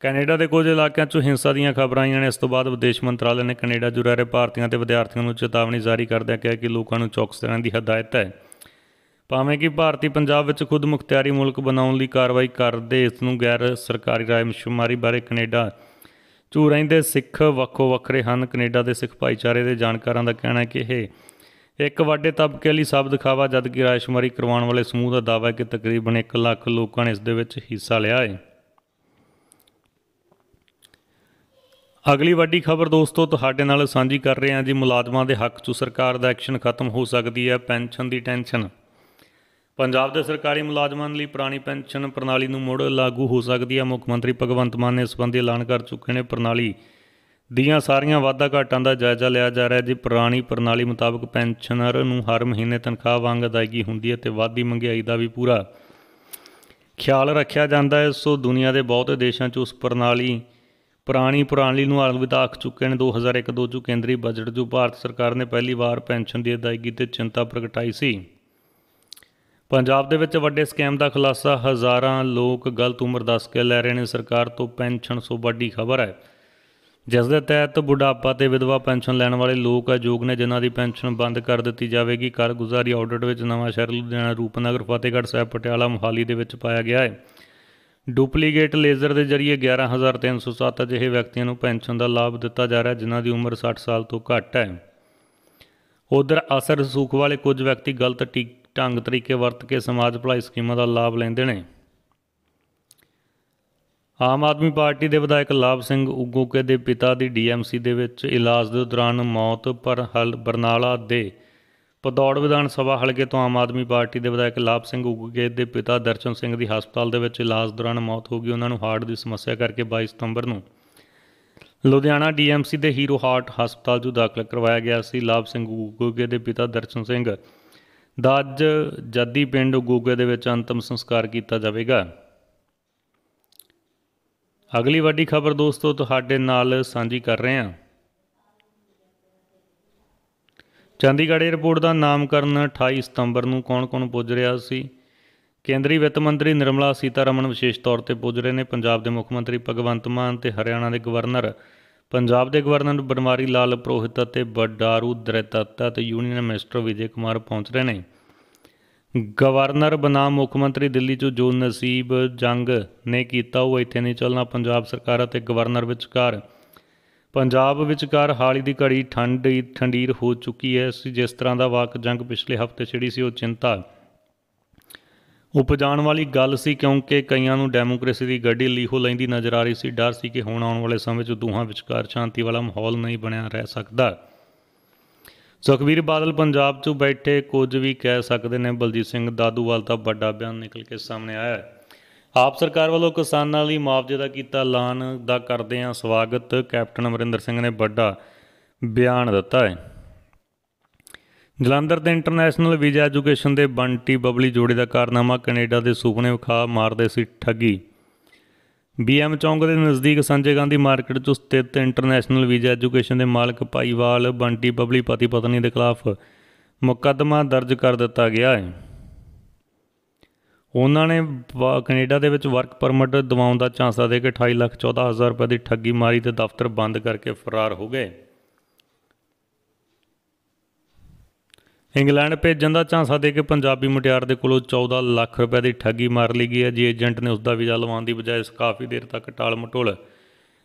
A: ਕੈਨੇਡਾ ਦੇ ਕੁਝ ਇਲਾਕਿਆਂ 'ਚ ਹਿੰਸਾ ਦੀਆਂ ਖਬਰਾਂ ਆਈਆਂ ਨੇ ਇਸ ਤੋਂ ਬਾਅਦ ਵਿਦੇਸ਼ ਮੰਤਰਾਲੇ ਨੇ ਕੈਨੇਡਾ ਜੁੜ ਰਹੇ ਭਾਰਤੀਆਂ ਤੇ ਵਿਦਿਆਰਥੀਆਂ ਨੂੰ ਚੇਤਾਵਨੀ ਜਾਰੀ ਕਰਦਿਆਂ ਕਿਹਾ ਕਿ ਲੋਕਾਂ ਨੂੰ ਚੌਕਸ ਰਹਿਣ ਦੀ ਹਦਾਇਤ ਹੈ ਭਾਵੇਂ ਕਿ ਭਾਰਤੀ ਪੰਜਾਬ ਵਿੱਚ ਖੁਦ ਮੁਖਤਿਆਰੀ ਮੁਲਕ ਬਣਾਉਣ ਲਈ ਕਾਰਵਾਈ ਕਰਦੇ ਇਸ ਨੂੰ ਗੈਰ ਸਰਕਾਰੀ ਰਾਇਮਸ਼ੁਮਾਰੀ ਬਾਰੇ ਕੈਨੇਡਾ ਚੂ ਰਹਿੰਦੇ ਸਿੱਖ ਵੱਖੋ ਵੱਖਰੇ ਹਨ ਕੈਨੇਡਾ ਦੇ ਸਿੱਖ ਭਾਈਚਾਰੇ ਦੇ ਜਾਣਕਾਰਾਂ ਦਾ ਕਹਿਣਾ ਹੈ ਕਿ ਇਹ ਇੱਕ ਵੱਡੇ ਤਬਕੇ ਲਈ ਸਭ ਦਿਖਾਵਾ ਜਦ ਕਿ ਰਾਸ਼ਮਾਰੀ ਕਰਵਾਉਣ ਵਾਲੇ ਸਮੂਹ ਦਾ ਦਾਅਵਾ ਹੈ ਕਿ ਤਕਰੀਬਨ 1 ਲੱਖ ਲੋਕਾਂ ਨੇ ਇਸ ਦੇ ਵਿੱਚ ਹਿੱਸਾ ਲਿਆ ਹੈ ਅਗਲੀ ਵੱਡੀ ਖਬਰ ਦੋਸਤੋ ਤੁਹਾਡੇ ਨਾਲ ਸਾਂਝੀ ਕਰ ਰਹੇ ਹਾਂ ਜੀ ਮੁਲਾਜ਼ਮਾਂ ਦੇ ਹੱਕ 'ਚ ਸਰਕਾਰ ਦਾ ਐਕਸ਼ਨ ਖਤਮ ਹੋ ਸਕਦੀ ਹੈ ਪੈਨਸ਼ਨ ਦੀ ਟੈਨਸ਼ਨ ਪੰਜਾਬ ਦੇ ਸਰਕਾਰੀ ਮੁਲਾਜ਼ਮਾਂ ਲਈ ਪੁਰਾਣੀ ਪੈਨਸ਼ਨ ਪ੍ਰਣਾਲੀ ਨੂੰ ਮੁੜ ਲਾਗੂ ਹੋ ਸਕਦੀ ਹੈ ਮੁੱਖ ਮੰਤਰੀ ਭਗਵੰਤ ਮਾਨ ਨੇ ਇਸ ਸੰਬੰਧੀ ਐਲਾਨ ਕਰ ਚੁੱਕੇ ਨੇ ਪ੍ਰਣਾਲੀ ਦੀਆਂ ਸਾਰੀਆਂ ਵਾਧਾ ਘਾਟਾਂ ਦਾ ਜਾਇਜ਼ਾ ਲਿਆ ਜਾ ਰਿਹਾ ਜੀ ਪੁਰਾਣੀ ਪ੍ਰਣਾਲੀ ਮੁਤਾਬਕ ਪੈਨਸ਼ਨਰ ਨੂੰ ਹਰ ਮਹੀਨੇ ਤਨਖਾਹ ਵਾਂਗ ਅਦਾਇਗੀ ਹੁੰਦੀ ਹੈ ਤੇ ਵਾਧੀ ਮੰਗਾਈ ਦਾ ਵੀ ਪੂਰਾ ਖਿਆਲ ਰੱਖਿਆ ਜਾਂਦਾ ਹੈ ਸੋ ਦੁਨੀਆ ਦੇ ਬਹੁਤ ਦੇਸ਼ਾਂ 'ਚ ਉਸ ਪ੍ਰਣਾਲੀ ਪੁਰਾਣੀ ਪ੍ਰਣਾਲੀ ਨੂੰ ਅਲਵਿਦਾ ਆਖ ਚੁੱਕੇ ਨੇ 2001-2 ਚ ਕੇਂਦਰੀ ਬਜਟ ਜੋ ਭਾਰਤ ਸਰਕਾਰ ਨੇ ਪਹਿਲੀ ਵਾਰ ਪੈਨਸ਼ਨ ਦੀ ਅਦਾਇਗੀ ਤੇ ਚਿੰਤਾ ਪ੍ਰਗਟਾਈ ਸੀ ਪੰਜਾਬ ਦੇ ਵਿੱਚ ਵੱਡੇ ਸਕੈਮ ਦਾ ਖੁਲਾਸਾ ਹਜ਼ਾਰਾਂ ਲੋਕ ਗਲਤ ਉਮਰ ਦੱਸ ਕੇ ਲੈ ਰਹੇ ਨੇ ਸਰਕਾਰ ਤੋਂ ਪੈਨਸ਼ਨ ਸੋ ਵੱਡੀ ਖਬਰ ਹੈ ਜਿਸ ਦੇ ਤਹਿਤ ਬੁਢਾਪਾ ਤੇ ਵਿਧਵਾ ਪੈਨਸ਼ਨ ਲੈਣ ਵਾਲੇ ਲੋਕ ਜੋਗ ਨੇ ਜਿਨ੍ਹਾਂ ਦੀ ਪੈਨਸ਼ਨ ਬੰਦ ਕਰ ਦਿੱਤੀ ਜਾਵੇਗੀ ਕਾਰਗੁਜ਼ਾਰੀ ਆਡਿਟ ਵਿੱਚ ਨਵਾਂ ਸ਼ਹਿਰ ਲੁਧਿਆਣਾ ਰੂਪਨਗਰ ਫਤਿਹਗੜ੍ਹ ਸਾਹਿਬ ਪਟਿਆਲਾ ਮੁਹਾਲੀ ਦੇ ਵਿੱਚ ਪਾਇਆ ਗਿਆ ਹੈ ਡੁਪਲੀਕੇਟ ਲੇਜ਼ਰ ਦੇ ਜ਼ਰੀਏ 11307 ਅਜਿਹੇ ਵਿਅਕਤੀਆਂ ਨੂੰ ਪੈਨਸ਼ਨ ਦਾ ਲਾਭ ਦਿੱਤਾ ਜਾ ਰਿਹਾ ਜਿਨ੍ਹਾਂ ਦੀ ਉਮਰ 60 ਸਾਲ ਤੋਂ ਘੱਟ ਹੈ ਉਧਰ ਅਸਰ ਸੂਖ ਵਾਲੇ ਕੁਝ ਵਿਅਕਤੀ ਗਲਤ ਟੀਕੇ ਢੰਗ ਤਰੀਕੇ ਵਰਤ ਕੇ ਸਮਾਜ ਭਲਾਈ ਸਕੀਮਾਂ ਦਾ ਲਾਭ ਲੈਂਦੇ ਨੇ ਆਮ ਆਦਮੀ ਪਾਰਟੀ ਦੇ ਵਿਧਾਇਕ ਲਾਭ ਸਿੰਘ ਉਗੋਕੇ ਦੇ ਪਿਤਾ ਦੀ ਡੀਐਮਸੀ ਦੇ ਵਿੱਚ ਇਲਾਜ ਦੇ ਦੌਰਾਨ ਮੌਤ ਪਰ ਹਲ ਬਰਨਾਲਾ ਦੇ ਪਦੌੜ ਵਿਧਾਨ ਸਭਾ ਹਲਕੇ ਤੋਂ ਆਮ ਆਦਮੀ ਪਾਰਟੀ ਦੇ ਵਿਧਾਇਕ ਲਾਭ ਸਿੰਘ ਉਗੋਕੇ ਦੇ ਪਿਤਾ ਦਰਸ਼ਨ ਸਿੰਘ ਦੀ ਹਸਪਤਾਲ ਦੇ ਵਿੱਚ ਇਲਾਜ ਦੌਰਾਨ ਮੌਤ ਹੋ ਗਈ ਉਹਨਾਂ ਨੂੰ ਹਾਰਟ ਦੀ ਸਮੱਸਿਆ ਕਰਕੇ 22 ਸਤੰਬਰ ਨੂੰ ਲੁਧਿਆਣਾ ਡੀਐਮਸੀ ਦੇ ਹੀਰੋ ਹਾਰਟ ਹਸਪਤਾਲ 'ਚ ਦਾਖਲ ਕਰਵਾਇਆ ਗਿਆ ਸੀ ਲਾਭ ਸਿੰਘ ਉਗੋਕੇ ਦੇ ਪਿਤਾ ਦਰਸ਼ਨ ਸਿੰਘ ਦਾ ਅੱਜ ਜੱਦੀ ਪਿੰਡ ਗੋਗੇ ਦੇ ਵਿੱਚ ਅੰਤਮ ਸੰਸਕਾਰ ਕੀਤਾ ਜਾਵੇਗਾ ਅਗਲੀ ਵੱਡੀ ਖਬਰ ਦੋਸਤੋ ਤੁਹਾਡੇ ਨਾਲ ਸਾਂਝੀ ਕਰ ਰਹੇ ਹਾਂ ਚੰਡੀਗੜ੍ਹ ਰਿਪੋਰਟ ਦਾ ਨਾਮਕਰਨ 28 ਸਤੰਬਰ ਨੂੰ ਕੌਣ-ਕੌਣ ਪੁੱਜ ਰਿਹਾ ਸੀ ਕੇਂਦਰੀ ਵਿੱਤ ਮੰਤਰੀ ਨਿਰਮਲਾ ਸੀਤਾਰਮਨ ਵਿਸ਼ੇਸ਼ ਤੌਰ ਤੇ ਪੁੱਜ ਰਹੇ ਨੇ ਪੰਜਾਬ ਦੇ ਮੁੱਖ ਮੰਤਰੀ ਭਗਵੰਤ ਮਾਨ ਤੇ ਹਰਿਆਣਾ ਦੇ ਗਵਰਨਰ ਪੰਜਾਬ ਦੇ ਗਵਰਨਰ ਬਨਵਾਰੀ ਲਾਲ ਪ੍ਰੋਹਿਤ ਅਤੇ ਬਡਾਰੂ ਦ੍ਰਿਤਤਾ ਤੇ ਯੂਨੀਅਨ ਮਿਨਿਸਟਰ ਵਿਜੇ ਕੁਮਾਰ ਪਹੁੰਚ ਰਹੇ ਨੇ ਗਵਰਨਰ ਬਨਾਮ ਮੁੱਖ ਮੰਤਰੀ ਦਿੱਲੀ ਚੋਂ ਜੋ ਨਸੀਬ ਜੰਗ ਨੇ ਕੀਤਾ ਉਹ ਇੱਥੇ ਨਹੀਂ ਚੱਲਣਾ ਪੰਜਾਬ ਸਰਕਾਰ ਅਤੇ ਗਵਰਨਰ ਵਿਚਕਾਰ ਪੰਜਾਬ ਵਿਚਕਾਰ ਹਾਲੀ ਦੀ ਘੜੀ ਠੰਡ ਠੰਡੀਰ ਹੋ ਚੁੱਕੀ ਹੈ ਜਿਸ ਤਰ੍ਹਾਂ ਦਾ ਵਾਕ ਜੰਗ ਪਿਛਲੇ ਹਫਤੇ ਛਿੜੀ ਸੀ ਉਹ ਚਿੰਤਾ ਉਪਜਾਣ ਵਾਲੀ ਗੱਲ ਸੀ ਕਿਉਂਕਿ ਕਈਆਂ ਨੂੰ ਡੈਮੋਕ੍ਰੇਸੀ ਦੀ ਗੱਡੀ ਲੀਹੋ ਲੈਂਦੀ ਨਜ਼ਰ ਆ ਰਹੀ ਸੀ ਡਰ ਸੀ ਕਿ ਹੁਣ ਆਉਣ ਵਾਲੇ ਸਮੇਂ 'ਚ ਦੋਹਾਂ ਵਿਚਕਾਰ ਸ਼ਾਂਤੀ ਵਾਲਾ ਮਾਹੌਲ ਨਹੀਂ ਬਣਿਆ ਰਹਿ ਸਕਦਾ ਸੁਖਵੀਰ ਬਾਦਲ ਪੰਜਾਬ 'ਚ ਬੈਠੇ ਕੁਝ ਵੀ ਕਹਿ ਸਕਦੇ ਨੇ ਬਲਜੀਤ ਸਿੰਘ ਦਾਦੂਵਾਲ ਦਾ ਵੱਡਾ ਬਿਆਨ ਨਿਕਲ ਕੇ ਸਾਹਮਣੇ ਆਇਆ ਹੈ ਆਪ ਸਰਕਾਰ ਵੱਲੋਂ ਕਿਸਾਨਾਂ ਲਈ ਮੁਆਵਜ਼ੇ ਦਾ ਕੀਤਾ ਐਲਾਨ ਦਾ ਕਰਦੇ ਆ ਸਵਾਗਤ ਕੈਪਟਨ ਅਮਰਿੰਦਰ ਸਿੰਘ ਨੇ ਵੱਡਾ ਬਿਆਨ ਦਿੱਤਾ ਹੈ ਜਲੰਧਰ ਦੇ ਇੰਟਰਨੈਸ਼ਨਲ ਵੀਜ਼ਾ ਐਜੂਕੇਸ਼ਨ ਦੇ ਬੰਟੀ ਬਬਲੀ ਜੋੜੇ ਦਾ ਕਾਰਨਾਮਾ ਕੈਨੇਡਾ ਦੇ ਸੁਪਨੇ ਵਿਖਾ ਮਾਰਦੇ ਸੀ ਠੱਗੀ ਬੀਐਮ ਚੌਂਕ ਦੇ ਨਜ਼ਦੀਕ ਸੰਜੇ ਗਾਂਧੀ ਮਾਰਕੀਟ 'ਚ ਸਥਿਤ ਇੰਟਰਨੈਸ਼ਨਲ ਵੀਜ਼ਾ ਐਜੂਕੇਸ਼ਨ ਦੇ ਮਾਲਕ ਪਾਈਵਾਲ ਬੰਟੀ ਬਬਲੀ ਪਤੀ ਪਤਨੀ ਦੇ ਖਿਲਾਫ ਮੁਕੱਦਮਾ ਦਰਜ ਕਰ ਦਿੱਤਾ ਗਿਆ ਹੈ ਉਹਨਾਂ ਨੇ ਕੈਨੇਡਾ ਦੇ ਵਿੱਚ ਵਰਕ ਪਰਮਿਟ ਦਿਵਾਉਣ ਦਾ ਚਾਂਸਾ ਦੇ ਕੇ 28 ਲੱਖ 14 ਹਜ਼ਾਰ ਰੁਪਏ ਦੀ ਠੱਗੀ ਮਾਰੀ ਤੇ ਦਫ਼ਤਰ ਬੰਦ ਕਰਕੇ ਫਰਾਰ ਹੋ ਗਏ ਇੰਗਲੈਂਡ ਭੇਜਣ ਦਾ ਝਾਂਸਾ ਦੇ ਕੇ ਪੰਜਾਬੀ ਮੁਟਿਆਰ ਦੇ ਕੋਲੋਂ 14 ਲੱਖ ਰੁਪਏ ਦੀ ਠੱਗੀ ਮਾਰ ਲਈ ਗਈ ਹੈ ਜੀ ਏਜੰਟ ਨੇ ਉਸ ਦਾ ਵੀਜ਼ਾ ਲਵਾਉਣ ਦੀ ਬਜਾਏ ਇਸ ਕਾਫੀ ਦੇਰ ਤੱਕ ਟਾਲ ਮਟੋਲ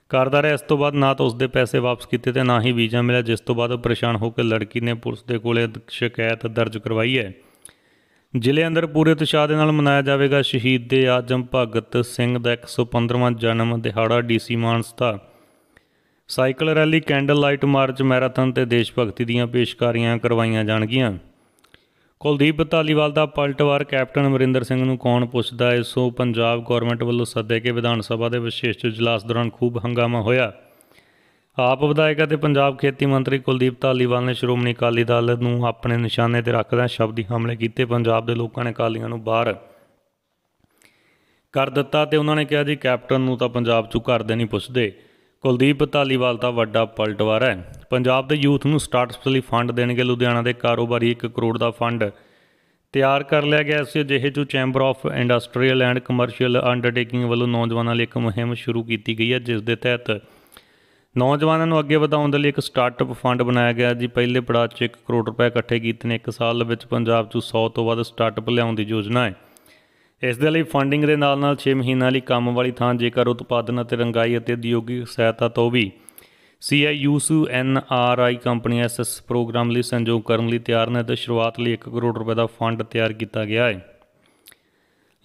A: ਕਰਦਾ ਰਿਹਾ ਇਸ ਤੋਂ ਬਾਅਦ ਨਾ ਤਾਂ ਉਸ ਦੇ ਪੈਸੇ ਵਾਪਸ ਕੀਤੇ ਤੇ ਨਾ ਹੀ ਵੀਜ਼ਾ ਮਿਲਿਆ ਜਿਸ ਤੋਂ ਬਾਅਦ ਉਹ ਪਰੇਸ਼ਾਨ ਹੋ ਕੇ ਲੜਕੀ ਨੇ ਪੁਲਿਸ ਦੇ ਕੋਲੇ ਸ਼ਿਕਾਇਤ ਦਰਜ ਕਰਵਾਈ ਹੈ ਜ਼ਿਲ੍ਹੇ ਅੰਦਰ ਪੂਰੇ ਉਤਸ਼ਾਹ ਦੇ ਨਾਲ ਮਨਾਇਆ ਜਾਵੇਗਾ ਸ਼ਹੀਦ ਦੇ ਆਜਮ ਭਗਤ ਸਿੰਘ ਦਾ 115ਵਾਂ ਜਨਮ ਦਿਹਾੜਾ ਡੀਸੀ ਮਾਨਸਤਾ cycle rally candle light march marathon ਤੇ ਦੇਸ਼ ਭਗਤੀ ਦੀਆਂ ਪੇਸ਼ਕਾਰੀਆਂ ਕਰਵਾਈਆਂ ਜਾਣਗੀਆਂ ਕੁਲਦੀਪ ਧਾਲੀਵਾਲ ਦਾ ਪਲਟਵਾਰ ਕੈਪਟਨ ਅਮਰਿੰਦਰ ਸਿੰਘ ਨੂੰ ਕੌਣ ਪੁੱਛਦਾ ਹੈ ਸੋ ਪੰਜਾਬ ਗਵਰਨਮੈਂਟ ਵੱਲੋਂ ਸੱਦੇ ਕੇ ਵਿਧਾਨ ਸਭਾ ਦੇ ਵਿਸ਼ੇਸ਼ ਇਜਲਾਸ ਦੌਰਾਨ ਖੂਬ ਹੰਗਾਮਾ ਹੋਇਆ ਆਪ ਵਿਧਾਇਕ ਅਤੇ ਪੰਜਾਬ ਖੇਤੀ ਮੰਤਰੀ ਕੁਲਦੀਪ ਧਾਲੀਵਾਲ ਨੇ ਸ਼੍ਰੋਮਣੀ ਅਕਾਲੀ ਦਲ ਨੂੰ ਆਪਣੇ ਨਿਸ਼ਾਨੇ ਤੇ ਰੱਖਦਿਆਂ ਸ਼ਬਦੀ ਹਮਲੇ ਕੀਤੇ ਪੰਜਾਬ ਦੇ ਲੋਕਾਂ ਨੇ ਕਾਲੀਆਂ ਨੂੰ ਬਾਹਰ ਕਰ ਦਿੱਤਾ ਤੇ ਉਹਨਾਂ ਨੇ ਕਿਹਾ ਜੀ ਕੈਪਟਨ ਨੂੰ ਤਾਂ ਪੰਜਾਬ 'ਚੋਂ ਘਰ ਦੇ ਨਹੀਂ ਪੁੱਛਦੇ ਕੁਲਦੀਪ ਧਾਲੀਵਾਲ ਦਾ ਵੱਡਾ ਪਲਟਵਾਰ ਹੈ ਪੰਜਾਬ ਦੇ ਯੂਥ ਨੂੰ ਸਟਾਰਟਅਪਸ ਲਈ ਫੰਡ ਦੇਣਗੇ ਲੁਧਿਆਣਾ ਦੇ ਕਾਰੋਬਾਰੀ 1 ਕਰੋੜ ਦਾ ਫੰਡ ਤਿਆਰ ਕਰ ਲਿਆ ਗਿਆ ਸੀ ਜਿਹੇ ਜੋ chamber of industrial and commercial undertaking ਵੱਲੋਂ ਨੌਜਵਾਨਾਂ ਲਈ ਇੱਕ ਮੁਹਿੰਮ ਸ਼ੁਰੂ ਕੀਤੀ ਗਈ ਹੈ ਜਿਸ ਦੇ ਤਹਿਤ ਨੌਜਵਾਨਾਂ ਨੂੰ ਅੱਗੇ ਵਧਾਉਣ ਦੇ ਲਈ ਇੱਕ ਸਟਾਰਟਅਪ ਫੰਡ ਬਣਾਇਆ ਗਿਆ ਜੀ ਪਹਿਲੇ ਪੜਾਅ 'ਚ 1 ਕਰੋੜ ਰੁਪਏ ਇਕੱਠੇ ਕੀਤੇ ਨੇ ਇੱਕ ਸਾਲ ਵਿੱਚ ਪੰਜਾਬ 'ਚ 100 ਤੋਂ ਵੱਧ ਸਟਾਰਟਅਪ ਲਿਆਉਣ ਦੀ ਯੋਜਨਾ ਹੈ ਇਸ ਦੇ ਲਈ ਫੰਡਿੰਗ ਦੇ ਨਾਲ ਨਾਲ 6 ਮਹੀਨਾ ਲਈ ਕੰਮ ਵਾਲੀ ਥਾਂ ਜੇਕਰ ਉਤਪਾਦਨ ਅਤੇ ਰੰਗਾਈ ਅਤੇ ਉਦਯੋਗਿਕ ਸਹਾਇਤਾ ਤੋਂ ਵੀ CIUSUNRI ਕੰਪਨੀਆਂ ਐਸਐਸ ਪ੍ਰੋਗਰਾਮ ਲਈ ਸੰਯੋਗ ਕਰਨ ਲਈ ਤਿਆਰ ਨੇ ਤੇ ਸ਼ੁਰੂਆਤ ਲਈ 1 ਕਰੋੜ ਰੁਪਏ ਦਾ ਫੰਡ ਤਿਆਰ ਕੀਤਾ ਗਿਆ ਹੈ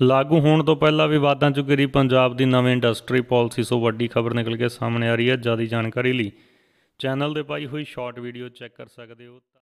A: ਲਾਗੂ ਹੋਣ ਤੋਂ ਪਹਿਲਾਂ ਵਿਵਾਦਾਂ 'ਚ ਘਿਰੀ ਪੰਜਾਬ ਦੀ ਨਵੀਂ ਇੰਡਸਟਰੀ ਪਾਲਿਸੀ ਤੋਂ ਵੱਡੀ ਖਬਰ ਨਿਕਲ ਕੇ ਸਾਹਮਣੇ ਆ ਰਹੀ ਹੈ ਜਿਆਦਾ ਜਾਣਕਾਰੀ ਲਈ ਚੈਨਲ ਦੇ ਪਾਈ ਹੋਈ ਸ਼ਾਰਟ ਵੀਡੀਓ ਚੈੱਕ ਕਰ ਸਕਦੇ ਹੋ